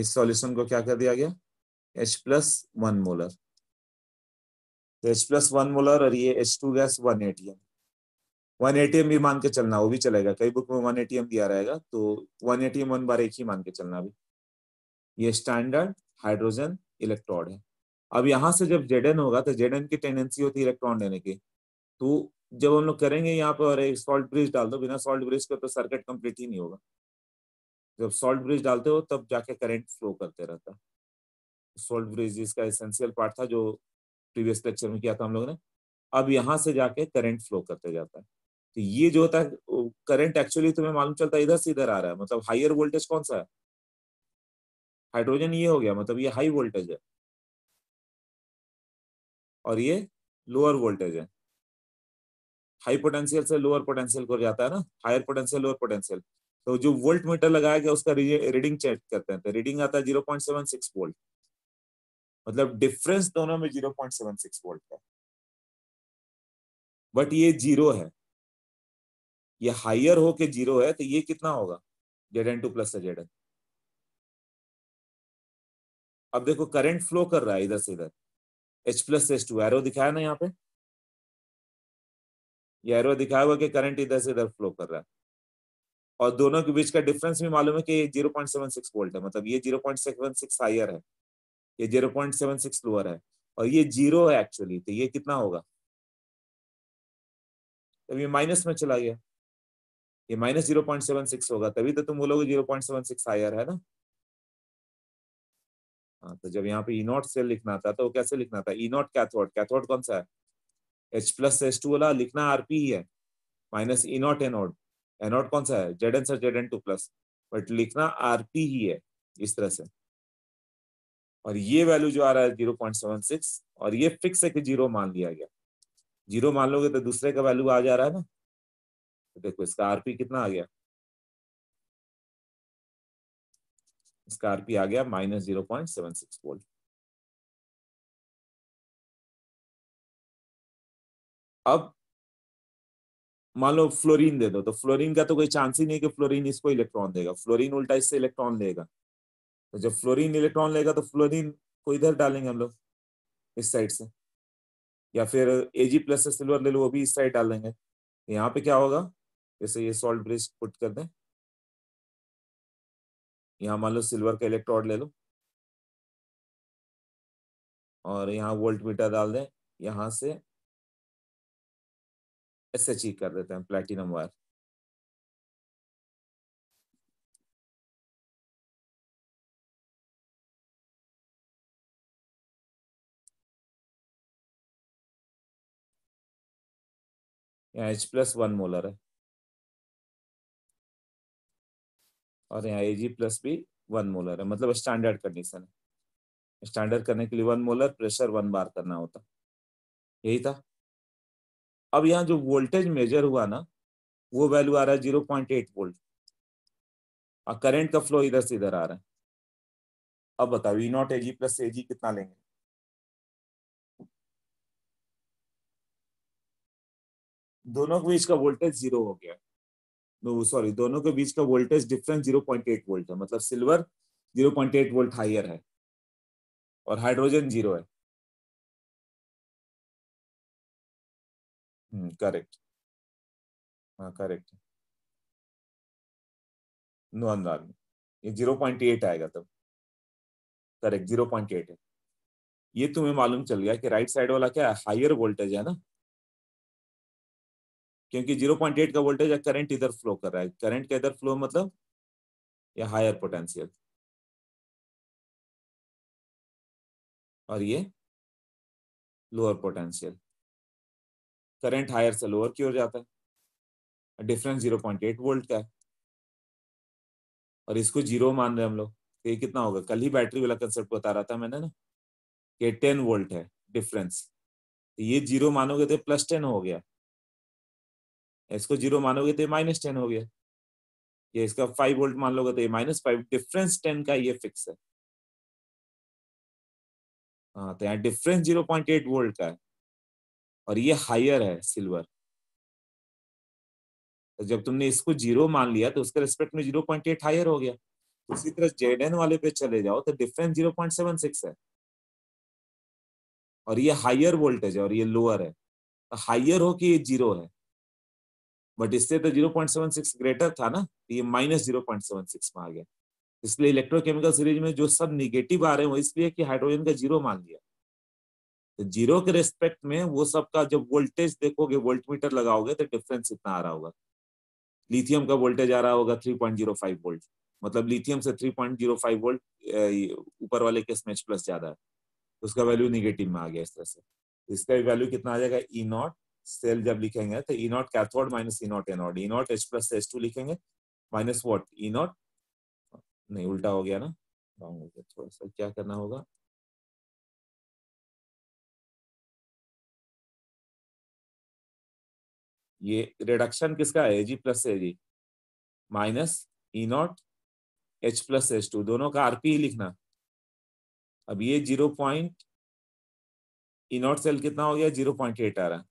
S1: इस सॉल्यूशन को क्या कर दिया गया
S2: एच प्लस वन मोलर तो एच प्लस वन मोलर और ये H two gas one ATM one ATM भी मान के चलना वो भी चलेगा कई बुक में वन एटीएम दिया रहेगा तो वन एटीएम वन बार एक ही मान के चलना अभी ये स्टैंडर्ड हाइड्रोजन इलेक्ट्रॉड है अब यहाँ से जब जेडन होगा तो जेडन की टेंडेंसी होती है इलेक्ट्रॉन लेने की तो जब हम लोग करेंगे यहाँ पर एक सॉल्ट ब्रिज डाल दो बिना सॉल्ट ब्रिज के तो सर्किट कंप्लीट ही नहीं होगा जब सॉल्ट ब्रिज डालते हो तब जाके करंट फ्लो करते रहता सॉल्ट ब्रिज इसका एसेंशियल पार्ट था जो प्रीवियस लेक्चर में किया था हम लोग ने अब यहाँ से जाके करंट फ्लो करते जाता है तो ये जो होता है करंट एक्चुअली तुम्हें मालूम चलता है इधर से इधर आ रहा है मतलब हायर वोल्टेज कौन सा है हाइड्रोजन ये हो गया मतलब ये हाई वोल्टेज है और ये लोअर वोल्टेज है हाई पोटेंशियल से लोअर पोटेंशियल को जाता है ना हायर पोटेंशियल लोअर पोटेंशियल तो जो वोल्ट मीटर लगाया गया उसका रीडिंग चेक करते हैं तो रीडिंग आता है zero point seven six volt मतलब डिफरेंस दोनों में zero point seven six volt का
S1: बट ये जीरो है ये हायर हो के जीरो है तो ये कितना होगा Z N two plus Z N अब
S2: देखो करंट फ्लो कर रहा है इधर से इधर H plus H two arrow दिखाया ना यहाँ पे ये एरो दिखाया हुआ कि करंट इधर से इधर फ्लो कर रहा है और दोनों के बीच का डिफरेंस भी मालूम है कि ये सिक्स वोल्ट है मतलब ये जीरो पॉइंट सिक्स हायर है ये जीरो पॉइंट सिक्स लोअर है और ये जीरो है एक्चुअली तो ये कितना होगा तब ये माइनस में चला गया ये minus zero point seven six होगा तभी तो तुम बोलोगे zero point seven six higher है ना हाँ तो जब यहाँ पे ई नॉट से लिखना था तो वो कैसे लिखना था ई नॉट कैथोड कैथोड कौन सा है एच प्लस एच टू वाला लिखना आरपी ही e है minus E not anode anode कौन सा है Z N sir Z N two plus but लिखना आरपी ही e है इस तरह से और ये वैल्यू जो आ रहा है जीरो पॉइंट सेवन सिक्स और ये फिक्स है कि जीरो मान लिया गया जीरो मान लोगे तो दूसरे का वैल्यू आ जा रहा है ना तो देखो इसका आरपी कितना आ गया इसका आरपी आ गया minus zero point seven six volt अब मान लो फ्लोरीन दे दो तो फ्लोरीन का तो कोई चांस ही नहीं कि फ्लोरीन इसको इलेक्ट्रॉन देगा फ्लोरीन उल्टा इससे इलेक्ट्रॉन लेगा तो जब फ्लोरीन इलेक्ट्रॉन लेगा तो फ्लोरीन को इधर डालेंगे हम लोग इस साइड से या फिर एजी प्लस से सिल्वर ले लो वो भी इस साइड डालेंगे देंगे यहाँ पे क्या होगा जैसे ये सॉल्ट ब्रिज पुट कर दें यहाँ मान लो सिल्वर का इलेक्ट्रोड ले लो
S1: और यहाँ वोल्ट मीटर डाल दें यहाँ से एस एच ई कर देते हैं प्लेटिनम वायर यहाँ एच प्लस वन मोलर है
S2: और यहाँ A G plus be one molar है मतलब स्टैंडर्ड कंडीशन है स्टैंडर्ड करने के लिए one molar pressure one bar करना होता यही था अब यहाँ जो वोल्टेज मेजर हुआ ना वो वैल्यू आ रहा है जीरो पॉइंट एट वोल्ट और करेंट का फ्लो इधर से इधर आ रहा है अब बताओ V naught A G
S1: plus A G कितना लेंगे
S2: दोनों के बीच का वोल्टेज जीरो हो गया सॉरी दोनों के बीच का वोल्टेज डिफरेंस 0.8 वोल्ट है मतलब सिल्वर 0.8 वोल्ट हाइयर है
S1: और हाइड्रोजन जीरो है करेक्ट hmm, हाँ करेक्ट
S2: नो अंदाज ये जीरो पॉइंट एट आएगा तब करेक्ट जीरो पॉइंट एट है ये तुम्हें मालूम चल गया कि राइट साइड वाला क्या है हायर वोल्टेज है ना क्योंकि 0.8 का वोल्टेज या करंट इधर फ्लो कर रहा है करंट का इधर फ्लो
S1: मतलब या हायर पोटेंशियल और ये लोअर पोटेंशियल
S2: करंट हायर से लोअर की ओर जाता है डिफरेंस 0.8 वोल्ट का है और इसको जीरो मान रहे हम लोग तो ये कितना होगा कल ही बैटरी वाला कंसेप्ट बता रहा था मैंने ना कि 10 वोल्ट है डिफरेंस तो ये जीरो मानोगे तो प्लस टेन हो गया इसको जीरो मानोगे तो ये माइनस टेन हो गया ये इसका फाइव वोल्ट मान लोगे तो ये माइनस फाइव डिफरेंस टेन का ये फिक्स है हाँ तो यहाँ difference zero point eight volt का है और ये हायर है सिल्वर तो जब तुमने इसको जीरो मान लिया तो उसके रिस्पेक्ट में जीरो पॉइंट एट हायर हो गया उसी तरह जेड एन वाले पे चले जाओ तो difference zero point seven six है और ये हायर वोल्टेज है और ये लोअर है तो हायर हो कि ये जीरो है बट इससे तो 0.76 ग्रेटर था ना तो ये minus zero point seven six में आ गया इसलिए इलेक्ट्रोकेमिकल सीरीज में जो सब निगेटिव आ रहे हैं वो इसलिए कि हाइड्रोजन का जीरो मान लिया तो जीरो के रेस्पेक्ट में वो सब का जब वोल्टेज देखोगे वोल्ट मीटर लगाओगे तो डिफरेंस इतना आ रहा होगा लिथियम का वोल्टेज आ रहा होगा 3.05 वोल्ट मतलब लिथियम से 3.05 वोल्ट ऊपर वाले के स्मेच प्लस ज्यादा है उसका वैल्यू निगेटिव में आ गया इस तरह से इसका वैल्यू कितना आ जाएगा ई e नॉट सेल जब लिखेंगे तो E naught cathode minus E not anode E naught H plus H two लिखेंगे माइनस वॉट ई नॉट नहीं उल्टा हो गया ना रॉन्ग हो गया थोड़ा सा क्या करना होगा ये रिडक्शन किसका है G plus A G minus E naught H plus H two दोनों का आरपी ही लिखना अब ये zero point E naught cell कितना हो गया जीरो पॉइंट एट आ रहा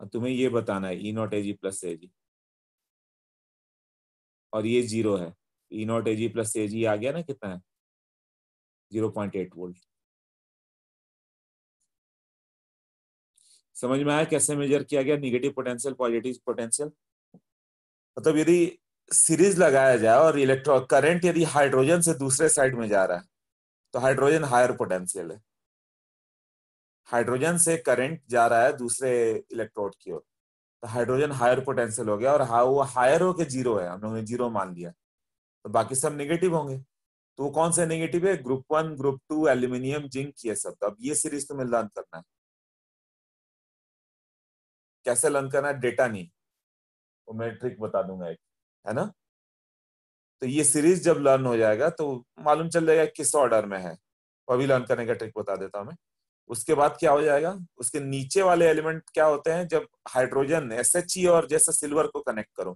S2: और तुम्हें ये बताना है E naught A G plus A जी और ये जीरो है E naught A G plus A जी आ गया ना कितना है जीरो पॉइंट एट वोल्ट
S1: समझ में आया कैसे मेजर
S2: किया गया निगेटिव पोटेंशियल पॉजिटिव पोटेंशियल मतलब यदि सीरीज लगाया जाए और इलेक्ट्रो करंट यदि हाइड्रोजन से दूसरे साइड में जा रहा है तो हाइड्रोजन हायर पोटेंशियल है हाइड्रोजन से करंट जा रहा है दूसरे इलेक्ट्रोड की ओर तो हाइड्रोजन हायर पोटेंशियल हो गया और हा, वो हायर के जीरो है हम लोगों ने जीरो मान लिया तो बाकी सब निगेटिव होंगे तो वो कौन से निगेटिव है group one group two aluminium zinc ये सब तो अब ये सीरीज तुम्हें लर्न करना है कैसे लर्न करना है डेटा नहीं वो मैं ट्रिक बता दूंगा एक है ना तो ये सीरीज जब लर्न हो जाएगा तो मालूम चल जाएगा किस ऑर्डर में है अभी लर्न करने का ट्रिक बता देता हूँ मैं उसके बाद क्या हो जाएगा उसके नीचे वाले एलिमेंट क्या होते हैं जब हाइड्रोजन एस एच ई और जैसे सिल्वर को कनेक्ट करो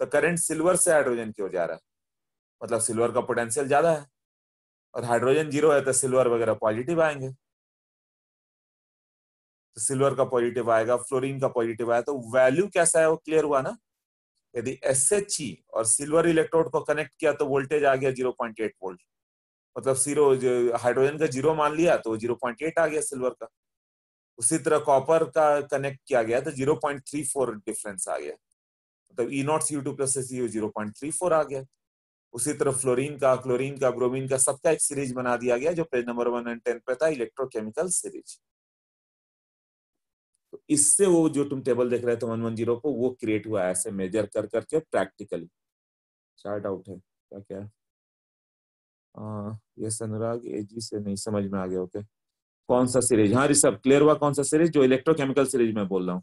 S2: तो करंट सिल्वर से हाइड्रोजन की ओर जा रहा है मतलब सिल्वर का पोटेंशियल ज्यादा है और हाइड्रोजन जीरो है तो सिल्वर वगैरह पॉजिटिव आएंगे तो सिल्वर का पॉजिटिव आएगा फ्लोरीन का पॉजिटिव आया तो वैल्यू कैसा है वो क्लियर हुआ ना यदि एस एच ई और सिल्वर इलेक्ट्रोड को कनेक्ट किया तो वोल्टेज आ गया जीरो पॉइंट एट वोल्ट मतलब सीरो हाइड्रोजन का जीरो मान लिया तो जीरो पॉइंट एट आ गया सिल्वर का उसी तरह कॉपर का कनेक्ट किया गया तो zero point three four difference आ गया मतलब E not C two plus zero point three four आ गया उसी तरह फ्लोरीन का क्लोरीन का ब्रोमीन का सबका एक सीरीज बना दिया गया जो page number one and ten पे था इलेक्ट्रोकेमिकल सीरीज तो इससे वो जो तुम टेबल देख रहे थे वन वन जीरो को वो क्रिएट हुआ ऐसे मेजर कर करके प्रैक्टिकली चार्ट आउट है क्या क्या है? हाँ, यस अनुराग एजी से नहीं समझ में आ गया ओके कौन सा सीरीज हाँ ऋषभ क्लियर हुआ कौन सा सीरीज जो इलेक्ट्रोकेमिकल सीरीज में बोल रहा हूँ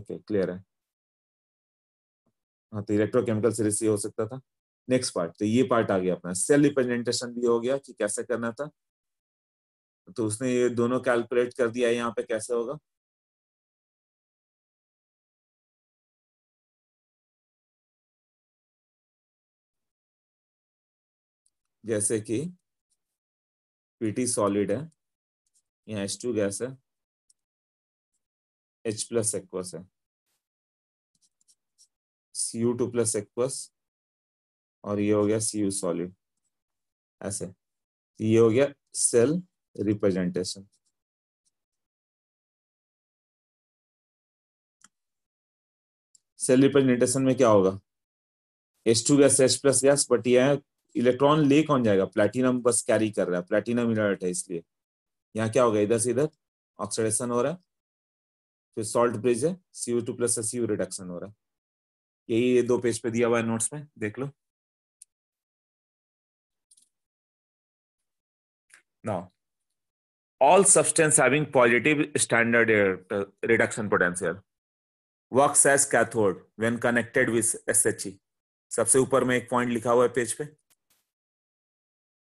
S2: ओके क्लियर है हाँ तो इलेक्ट्रोकेमिकल सीरीज से हो सकता था नेक्स्ट पार्ट तो ये पार्ट आ गया अपना सेल रिप्रेजेंटेशन भी हो गया कि कैसे करना था तो उसने ये दोनों कैलकुलेट कर दिया यहाँ पे कैसे
S1: होगा जैसे कि पीटी सॉलिड है यहाँ एच टू गैस है एच प्लस एक्वस है C U
S2: two plus aqueous और ये हो गया सी यू सॉलिड ऐसे ये हो गया सेल रिप्रेजेंटेशन
S1: सेल रिप्रेजेंटेशन में क्या होगा
S2: H two gas H plus gas but यह इलेक्ट्रॉन ले कौन जाएगा प्लेटिनम बस कैरी कर रहा है प्लेटिनम इनर्ट है इसलिए यहाँ क्या होगा इधर से इधर ऑक्सीडेशन हो रहा है फिर सॉल्ट ब्रिज है सीओ टू प्लस है सीओ रिडक्शन हो रहा है यही ये
S1: दो पेज पे दिया हुआ है नोट्स में देख लो
S2: ना all substance having positive standard reduction potential works as cathode when connected with SHE सबसे ऊपर में एक पॉइंट लिखा हुआ है पेज पे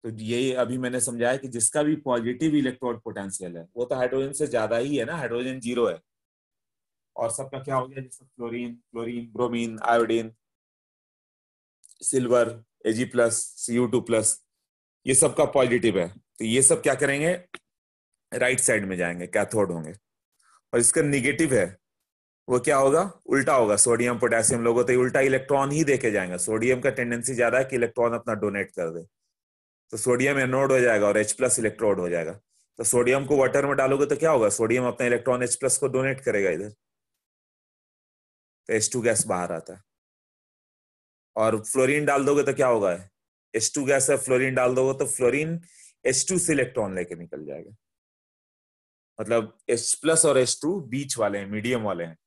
S2: तो ये अभी मैंने समझाया कि जिसका भी पॉजिटिव इलेक्ट्रॉन पोटेंशियल है वो तो हाइड्रोजन से ज्यादा ही है ना हाइड्रोजन जीरो है और सबका क्या हो गया जैसे chlorine chlorine bromine iodine silver AG plus C two plus ये सबका पॉजिटिव है तो ये सब क्या करेंगे राइट साइड में जाएंगे कैथोड होंगे और इसका निगेटिव है वो क्या होगा उल्टा होगा सोडियम पोटेशियम लोगों तो उल्टा इलेक्ट्रॉन ही देखे जाएंगे सोडियम का टेंडेंसी ज्यादा है कि इलेक्ट्रॉन अपना डोनेट कर दे तो सोडियम एनोड हो जाएगा और एच प्लस इलेक्ट्रोड हो जाएगा तो सोडियम को वाटर में डालोगे तो क्या होगा सोडियम अपना इलेक्ट्रॉन एच प्लस को डोनेट करेगा इधर तो एच टू गैस बाहर आता है और फ्लोरीन डाल दोगे तो क्या होगा एच टू गैस है फ्लोरीन डाल दोगे तो फ्लोरीन एच टू से इलेक्ट्रॉन लेके निकल जाएगा मतलब एच प्लस और एच टू बीच वाले हैं मीडियम वाले हैं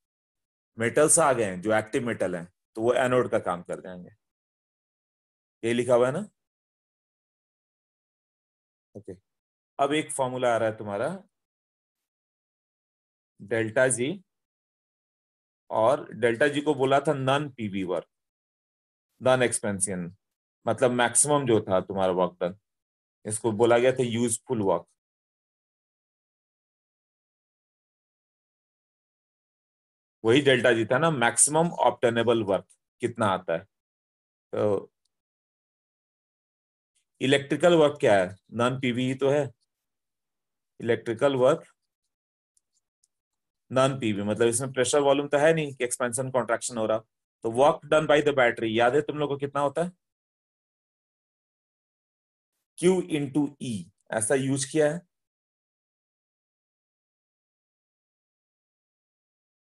S2: मेटल्स आ गए हैं जो एक्टिव मेटल हैं तो वो एनोड का काम कर जाएंगे ये लिखा हुआ है ना
S1: ओके अब एक फॉर्मूला आ रहा है तुम्हारा
S2: डेल्टा जी और डेल्टा जी को बोला था non PV work non expansion मतलब मैक्सिमम जो था तुम्हारा वर्क डन
S1: इसको बोला गया था यूजफुल वर्क वही डेल्टा जी था ना मैक्सिमम ऑप्टेनेबल वर्क कितना आता है तो इलेक्ट्रिकल वर्क क्या
S2: है नॉन पीवी ही तो है इलेक्ट्रिकल वर्क नॉन पीवी मतलब इसमें प्रेशर वॉल्यूम तो है नहीं कि एक्सपेंशन कॉन्ट्रेक्शन हो रहा तो work done by the battery याद है तुम लोग को कितना होता है क्यू
S1: इंटू ई ऐसा यूज किया है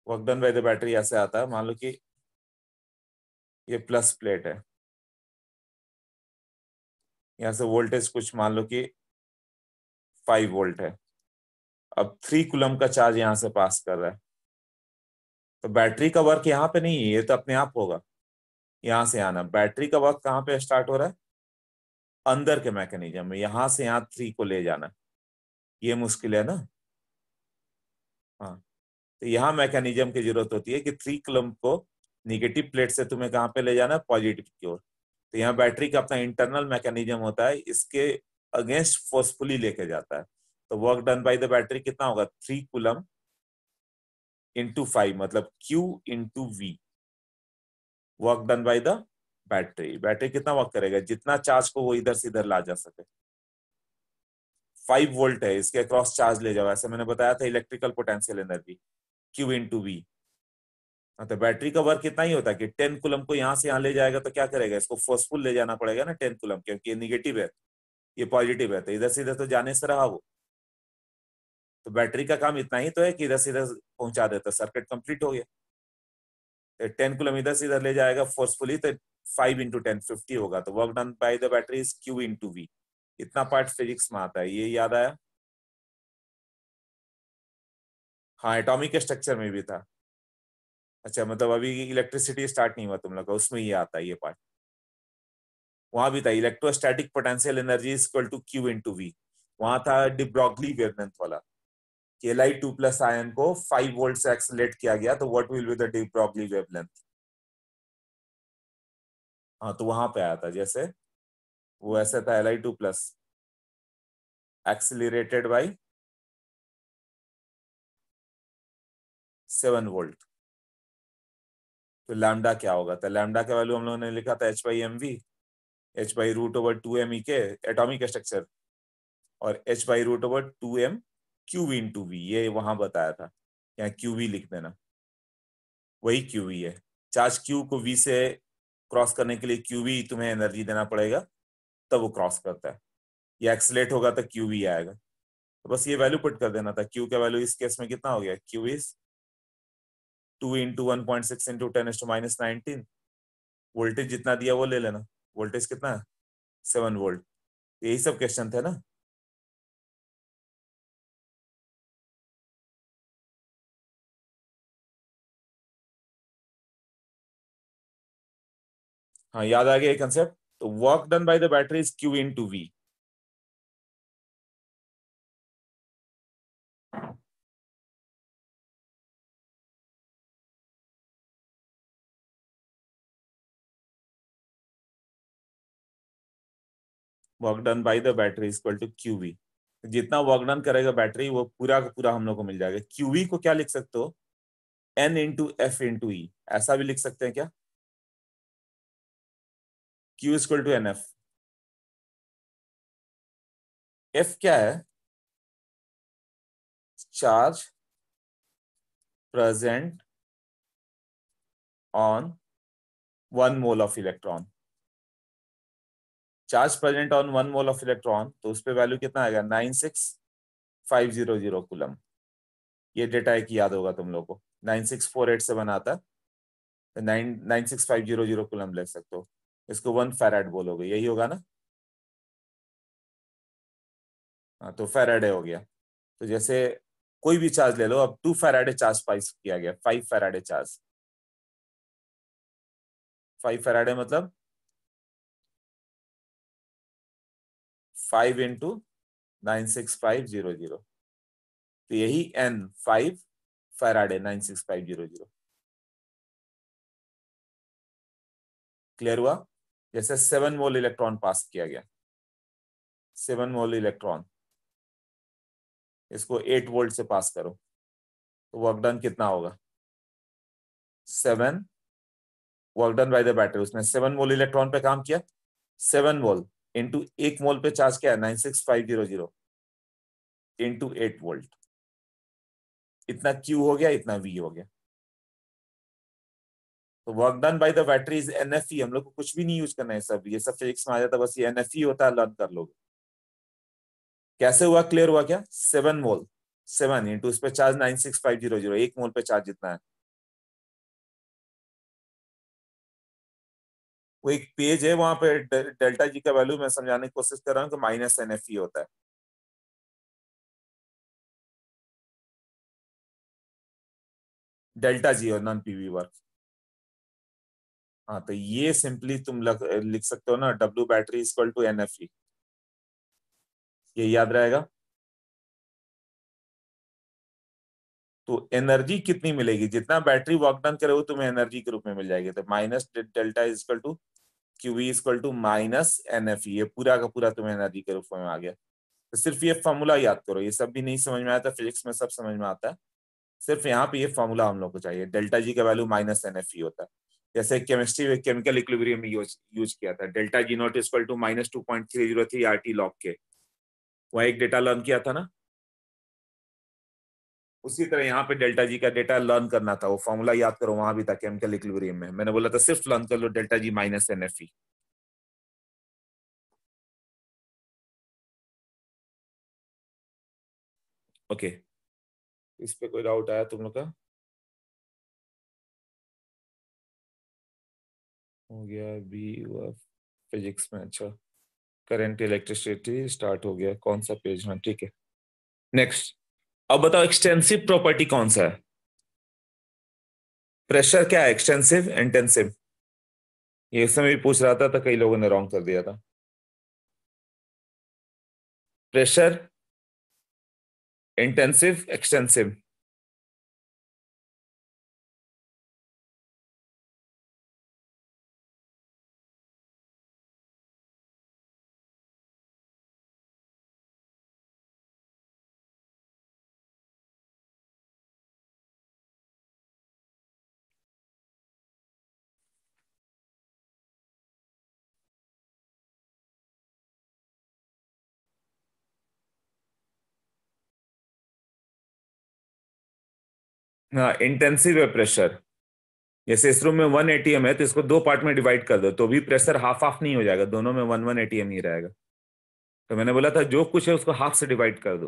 S1: work done by the battery ऐसे आता है मान लो कि ये प्लस प्लेट है यहां से वोल्टेज कुछ मान
S2: लो कि फाइव वोल्ट है अब थ्री कुलम का चार्ज यहां से पास कर रहा है तो बैटरी का वर्क यहां पे नहीं है ये तो अपने आप होगा यहां से आना बैटरी का वर्क कहाँ पे स्टार्ट हो रहा है अंदर के मैकेनिज्म में यहां से यहां थ्री को ले जाना ये मुश्किल है ना हाँ तो यहां मैकेनिज्म की जरूरत होती है कि थ्री कुलम को निगेटिव प्लेट से तुम्हें कहाँ पे ले जाना है पॉजिटिव की ओर तो यहाँ बैटरी का अपना इंटरनल मैकेनिज्म होता है इसके अगेंस्ट फोर्सफुली लेके जाता है तो work done by the battery कितना होगा थ्री कुलम इंटू फाइव मतलब Q into V work done by the battery battery कितना वर्क करेगा जितना चार्ज को वो इधर से इधर ला जा सके फाइव वोल्ट है इसके अक्रॉस चार्ज ले जाओ ऐसे मैंने बताया था electrical potential energy Q into V हाँ तो बैटरी का वर्क इतना ही होता है कि टेन कुलम को यहाँ से यहाँ ले जाएगा तो क्या करेगा इसको फोर्सफुल ले जाना पड़ेगा ना टेन कुलम क्योंकि ये निगेटिव है ये पॉजिटिव है तो इधर से इधर तो जाने से रहा वो तो बैटरी का काम इतना ही तो है कि इधर से इधर पहुंचा देता सर्किट कंप्लीट हो गया तो टेन कुलम इधर से इधर ले जाएगा फोर्सफुली तो फाइव इंटू टेन फिफ्टी होगा तो work done by the battery is Q into V इतना पार्ट फिजिक्स में आता है ये याद आया हाँ एटॉमिक स्ट्रक्चर में भी था अच्छा मतलब अभी इलेक्ट्रिसिटी स्टार्ट नहीं हुआ तुम लोग का उसमें ये आता है ये पार्ट वहां भी था electrostatic potential energy equal to Q into V वहां था डिब्रॉगली वेवलेंथ वाला कि L I two plus ion को फाइव वोल्ट से एक्सलेट किया गया तो what will be the de Broglie wavelength हाँ तो वहां पे आया था जैसे वो ऐसे था L I two plus
S1: accelerated by
S2: seven volt तो लैमडा क्या होगा तो लैमडा का वैल्यू हम लोगों ने लिखा था H by M V H by root over two M E के एटोमिक स्ट्रक्चर और H by root over two M Q V into V ये वहां बताया था यहाँ क्यू वी लिख देना वही क्यू वी है चार्ज क्यू को वी से क्रॉस करने के लिए क्यू वी तुम्हें एनर्जी देना पड़ेगा तब वो क्रॉस करता है या एक्सलेट होगा तो क्यू वी आएगा तो बस ये वैल्यू पुट कर देना था क्यू का वैल्यू इस केस में कितना हो गया Q is two into one point six into ten S to minus nineteen voltage जितना दिया वो ले लेना वोल्टेज कितना है सेवन वोल्ट तो यही सब क्वेश्चन
S1: थे ना हाँ याद आ गया ये कंसेप्ट तो work done by the battery is Q into V
S2: work done by the battery equal to QV जितना वर्क डन करेगा बैटरी वो पूरा का पूरा हम लोग को मिल जाएगा क्यूवी को क्या लिख सकते हो N into F into E ऐसा भी लिख सकते हैं क्या
S1: Q equal to N F F क्या है charge present on
S2: one mole of electron charge present on one mole of electron तो उस पर वैल्यू कितना आएगा nine six five zero zero coulomb ये डेटा एक याद होगा तुम लोग को nine six four eight seven आता तो nine nine six five zero zero coulomb ले सकते हो इसको वन फेराइड बोलोगे यही होगा ना
S1: हाँ तो फेराइड हो गया तो जैसे कोई भी चार्ज ले लो अब टू फेराडे चार्ज पाइस किया गया five Faraday charge five Faraday मतलब five into nine six five zero zero तो यही N five Faraday nine six five zero zero
S2: clear हुआ जैसे सेवन मोल इलेक्ट्रॉन पास किया गया सेवन मोल इलेक्ट्रॉन इसको एट वोल्ट से पास करो तो वर्क डन कितना होगा seven work done by the battery उसने सेवन मोल इलेक्ट्रॉन पे काम किया सेवन वोल्ट इंटू एक मोल पे चार्ज क्या है nine six five zero zero into eight volt इतना Q हो गया इतना V हो गया तो work done by the battery is N F E हम लोग को कुछ भी नहीं यूज करना है सब ये सब फिजिक्स में आ जाता बस ये एन एफ ई होता है लर्न कर लोग कैसे हुआ क्लियर हुआ क्या सेवन मोल सेवन इंटू उस पर charge nine six five
S1: zero zero एक मोल पे चार्ज जितना है वो एक पेज है वहां पे डेल्टा जी का वैल्यू मैं समझाने की कोशिश कर रहा हूँ कि माइनस एन एफ ई होता है डेल्टा जी और नॉन पीवी वर्क हाँ तो ये सिंपली तुम लग, लिख सकते हो ना W battery equal to N F E
S2: ये याद रहेगा तो एनर्जी कितनी मिलेगी जितना बैटरी वर्कडन करे वो तुम्हें एनर्जी के रूप में मिल जाएगी तो minus delta is equal to Q equal to minus N F ये पूरा का पूरा तुम्हें एनर्जी के रूप में आ गया तो सिर्फ ये फॉर्मूला याद करो ये सब भी नहीं समझ में आता फिजिक्स में सब समझ में आता है सिर्फ यहाँ पे ये फॉर्मूला हम लोग को चाहिए डेल्टा जी का value minus N F E होता है जैसे केमिस्ट्री में केमिकल इक्विलिब्रियम में यूज यूज किया था delta G naught equal to minus two point three zero three R T log के वह एक डेटा लर्न किया था ना उसी तरह यहाँ पे डेल्टा जी का डेटा लर्न करना था वो फॉर्मूला याद करो वहां भी था केमिकल इक्वेरियम में मैंने बोला था सिर्फ लर्न कर लो delta G minus N F E
S3: okay
S1: इस पे कोई डाउट आया
S3: तुम लोग का
S2: हो गया बी फिजिक्स में अच्छा करंट इलेक्ट्रिसिटी स्टार्ट हो गया कौन सा पेज में ठीक है नेक्स्ट अब बताओ एक्सटेंसिव प्रॉपर्टी कौन सा है प्रेशर क्या है एक्सटेंसिव इंटेंसिव
S1: ये समय भी पूछ रहा था तो कई लोगों ने रॉन्ग कर दिया था प्रेशर इंटेंसिव एक्सटेंसिव
S2: हाँ इंटेंसिव है प्रेशर जैसे इस रूम में वन एम है तो इसको दो पार्ट में डिवाइड कर दो तो भी प्रेशर हाफ हाफ नहीं हो जाएगा दोनों में वन वन एम ही रहेगा तो मैंने बोला था जो कुछ है उसको हाफ से डिवाइड कर दो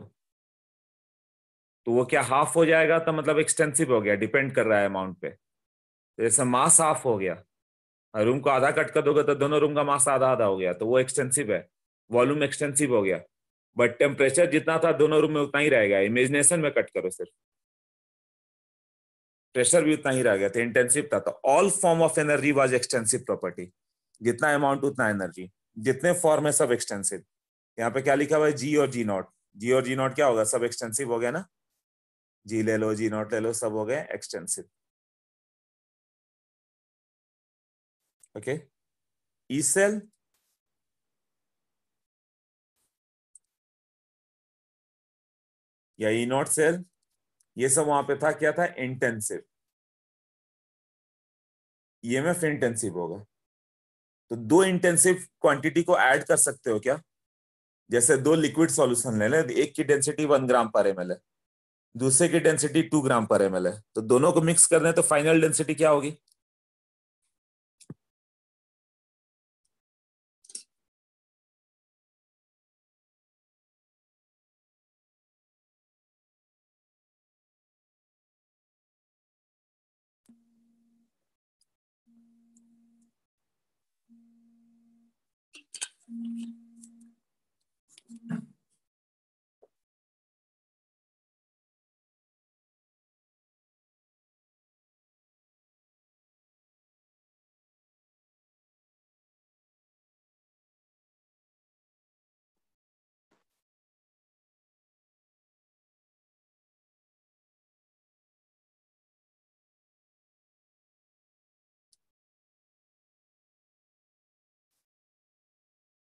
S2: तो वो क्या हाफ हो जाएगा तो मतलब एक्सटेंसिव हो गया डिपेंड कर रहा है अमाउंट पे तो जैसे मास हाफ हो गया रूम को आधा कट कर दोगे तो दोनों रूम का मास आधा आधा हो गया तो वो एक्सटेंसिव है वॉल्यूम एक्सटेंसिव हो गया बट टेम्परेचर जितना था दोनों रूम में उतना ही रहेगा इमेजिनेशन में कट करो सिर्फ प्रेशर भी उतना ही रह गया था तो इंटेंसिव था तो all form of energy was extensive property जितना अमाउंट उतना एनर्जी जितने फॉर्म है सब एक्सटेंसिव यहाँ पे क्या लिखा हुआ है जी और जी नॉट जी और जी नॉट क्या होगा सब एक्सटेंसिव हो गया ना जी ले लो जी नॉट ले लो सब हो गए एक्सटेंसिव
S1: ओके ई सेल या ई नॉट सेल ये सब वहां पे था क्या था इंटेंसिव ईएमएफ इंटेंसिव होगा
S2: तो दो इंटेंसिव क्वांटिटी को ऐड कर सकते हो क्या जैसे दो लिक्विड सॉल्यूशन ले लें एक की डेंसिटी वन ग्राम पर एम है दूसरे की डेंसिटी टू ग्राम पर एम है तो दोनों को मिक्स करने तो फाइनल डेंसिटी क्या होगी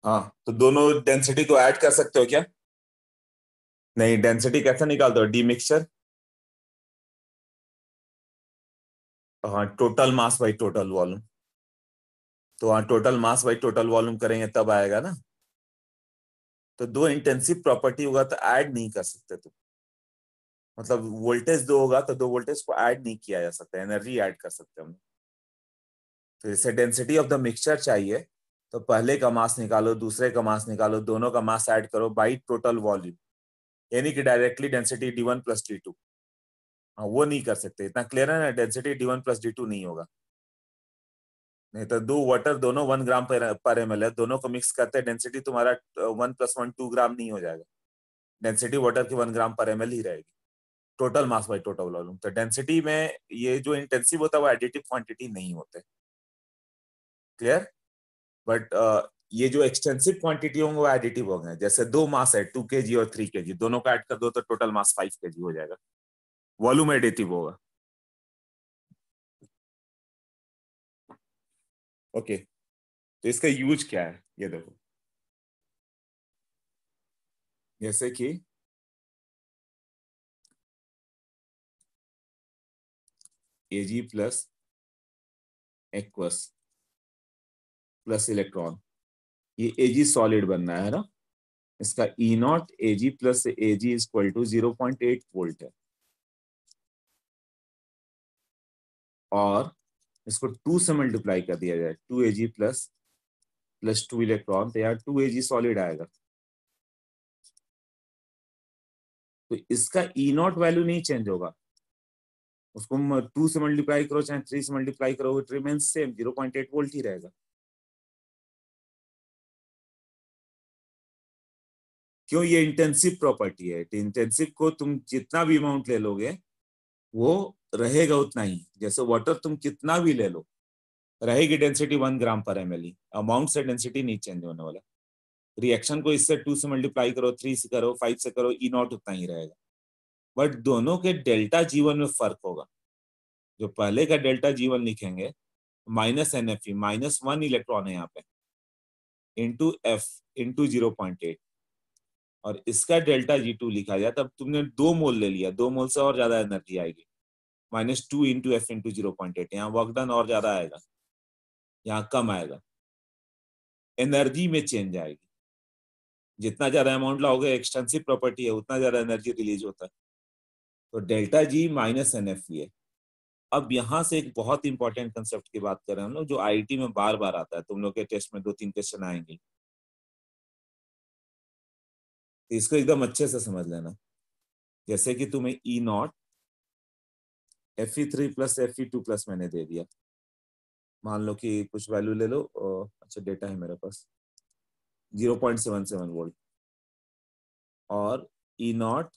S1: हाँ तो दोनों डेंसिटी को ऐड कर सकते हो क्या नहीं डेंसिटी कैसे निकालते हो डी मिक्सचर हाँ total mass by total volume
S2: तो हाँ total mass by total volume करेंगे तब आएगा ना तो दो इंटेंसिव प्रॉपर्टी होगा तो ऐड नहीं कर सकते तुम मतलब वोल्टेज दो होगा तो दो वोल्टेज को ऐड नहीं किया जा सकता एनर्जी ऐड कर सकते हम तो जैसे डेंसिटी ऑफ द मिक्सचर चाहिए तो पहले का मास निकालो दूसरे का मास निकालो दोनों का मास ऐड करो बाई टोटल वॉल्यूम यानी कि directly density D one plus D two हाँ वो नहीं कर सकते इतना क्लियर है ना density D one plus D two नहीं होगा नहीं तो दो वाटर दोनों वन ग्राम पर पर एम है दोनों को मिक्स करते हैं डेंसिटी तुम्हारा one plus one two gram नहीं हो जाएगा डेंसिटी वाटर की वन ग्राम पर एम ही रहेगी total mass by total volume तो डेंसिटी में ये जो इंटेंसिव होता है वो एडिटिव क्वांटिटी नहीं होते क्लियर बट uh, ये जो एक्सटेंसिव क्वांटिटी होंगे वो एडिटिव होंगे जैसे दो मास है टू के और थ्री के दोनों का ऐड कर दो तो टोटल मास फाइव के हो जाएगा वॉल्यूम
S1: एडिटिव होगा ओके okay. तो इसका यूज क्या है ये देखो जैसे कि G plus aqueous
S2: plus electron ये ए जी सॉलिड बनना है ना इसका E naught A G plus A G is equal to zero point eight volt है और इसको टू से मल्टीप्लाई कर दिया जाए two A G plus plus two electron तो यार टू ए जी सॉलिड आएगा तो इसका ई नॉट वैल्यू नहीं चेंज होगा उसको टू से मल्टीप्लाई करो चाहे थ्री से मल्टीप्लाई करो it remains same zero point eight volt ही रहेगा क्यों ये इंटेंसिव प्रॉपर्टी है इंटेंसिव को तुम जितना भी अमाउंट ले लोगे वो रहेगा उतना ही जैसे वाटर तुम कितना भी ले लो रहेगी डेंसिटी वन ग्राम पर एम अमाउंट से डेंसिटी नहीं चेंज होने वाला रिएक्शन को इससे टू से मल्टीप्लाई करो थ्री से करो फाइव से करो ई e नॉट उतना ही रहेगा बट दोनों के डेल्टा जीवन में फर्क होगा जो पहले का डेल्टा जीवन लिखेंगे minus N F minus one electron है यहाँ पे into F into zero point eight और इसका डेल्टा जी टू लिखा जाए तब तुमने दो मोल ले लिया दो मोल से और ज्यादा एनर्जी आएगी minus two into F into zero point eight यहाँ वर्कडन और ज्यादा आएगा यहाँ कम आएगा एनर्जी में चेंज आएगी जितना ज्यादा अमाउंट लाओगे एक्सटेंसिव प्रॉपर्टी है उतना ज्यादा एनर्जी रिलीज होता है तो delta G minus N F ये अब यहां से एक बहुत इंपॉर्टेंट कंसेप्ट की बात करें हम लोग जो टी में बार बार आता है तुम लोग के टेस्ट में दो तीन क्वेश्चन आएंगे तो इसको एकदम अच्छे से समझ लेना जैसे कि तुम्हें E naught F E three plus F E two plus मैंने दे दिया मान लो कि कुछ वैल्यू ले लो अच्छा डेटा है मेरे पास zero point seven seven volt और E naught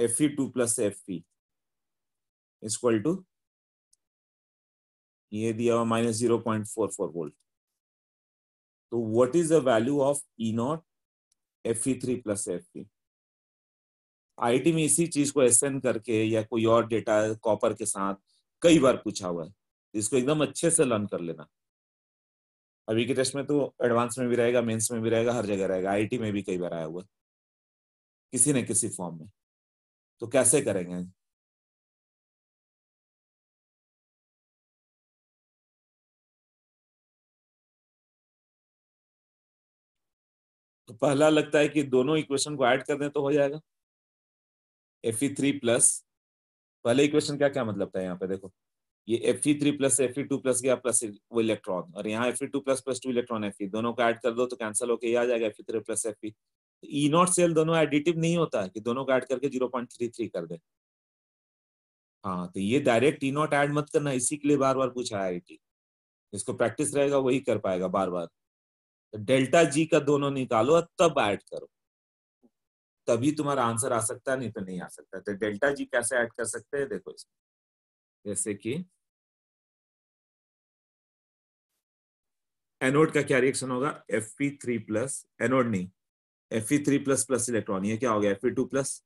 S2: F E two plus F E
S1: equal to ये दिया हुआ minus zero point
S2: four four volt तो what is the value of E naught F E three plus F E T में इसी चीज को S N करके या कोई और डेटा कॉपर के साथ कई बार पूछा हुआ है इसको एकदम अच्छे से लर्न कर लेना अभी के टेस्ट में तो एडवांस में भी रहेगा मेंस में भी रहेगा हर जगह रहेगा आईटी में भी कई बार आया हुआ किसी न किसी फॉर्म में तो कैसे करेंगे
S1: तो पहला लगता है
S2: कि दोनों इक्वेशन को ऐड कर दें तो हो जाएगा एफ ई थ्री प्लस पहले इक्वेशन का क्या मतलब था यहाँ पे देखो ये F E three plus F E two plus गया प्लस वो इलेक्ट्रॉन और यहाँ F E two plus plus two electron F E दोनों को ऐड कर दो तो कैंसिल होकर ये आ जाएगा F E three plus F E E naught cell दोनों एडिटिव नहीं होता है कि दोनों को ऐड करके जीरो पॉइंट थ्री थ्री कर दे हाँ तो ये डायरेक्ट ई नॉट ऐड मत करना इसी के लिए बार बार पूछा आई आई इसको प्रैक्टिस रहेगा वही कर पाएगा बार बार डेल्टा जी का दोनों निकालो और तब ऐड करो तभी तुम्हारा आंसर आ सकता है नहीं तो नहीं आ सकता तो डेल्टा जी कैसे ऐड कर
S1: सकते हैं देखो इसमें जैसे कि
S2: एनोड का क्या रिएक्शन होगा F P three plus anode नहीं F E three plus plus electron ये क्या हो गया एफ ई टू प्लस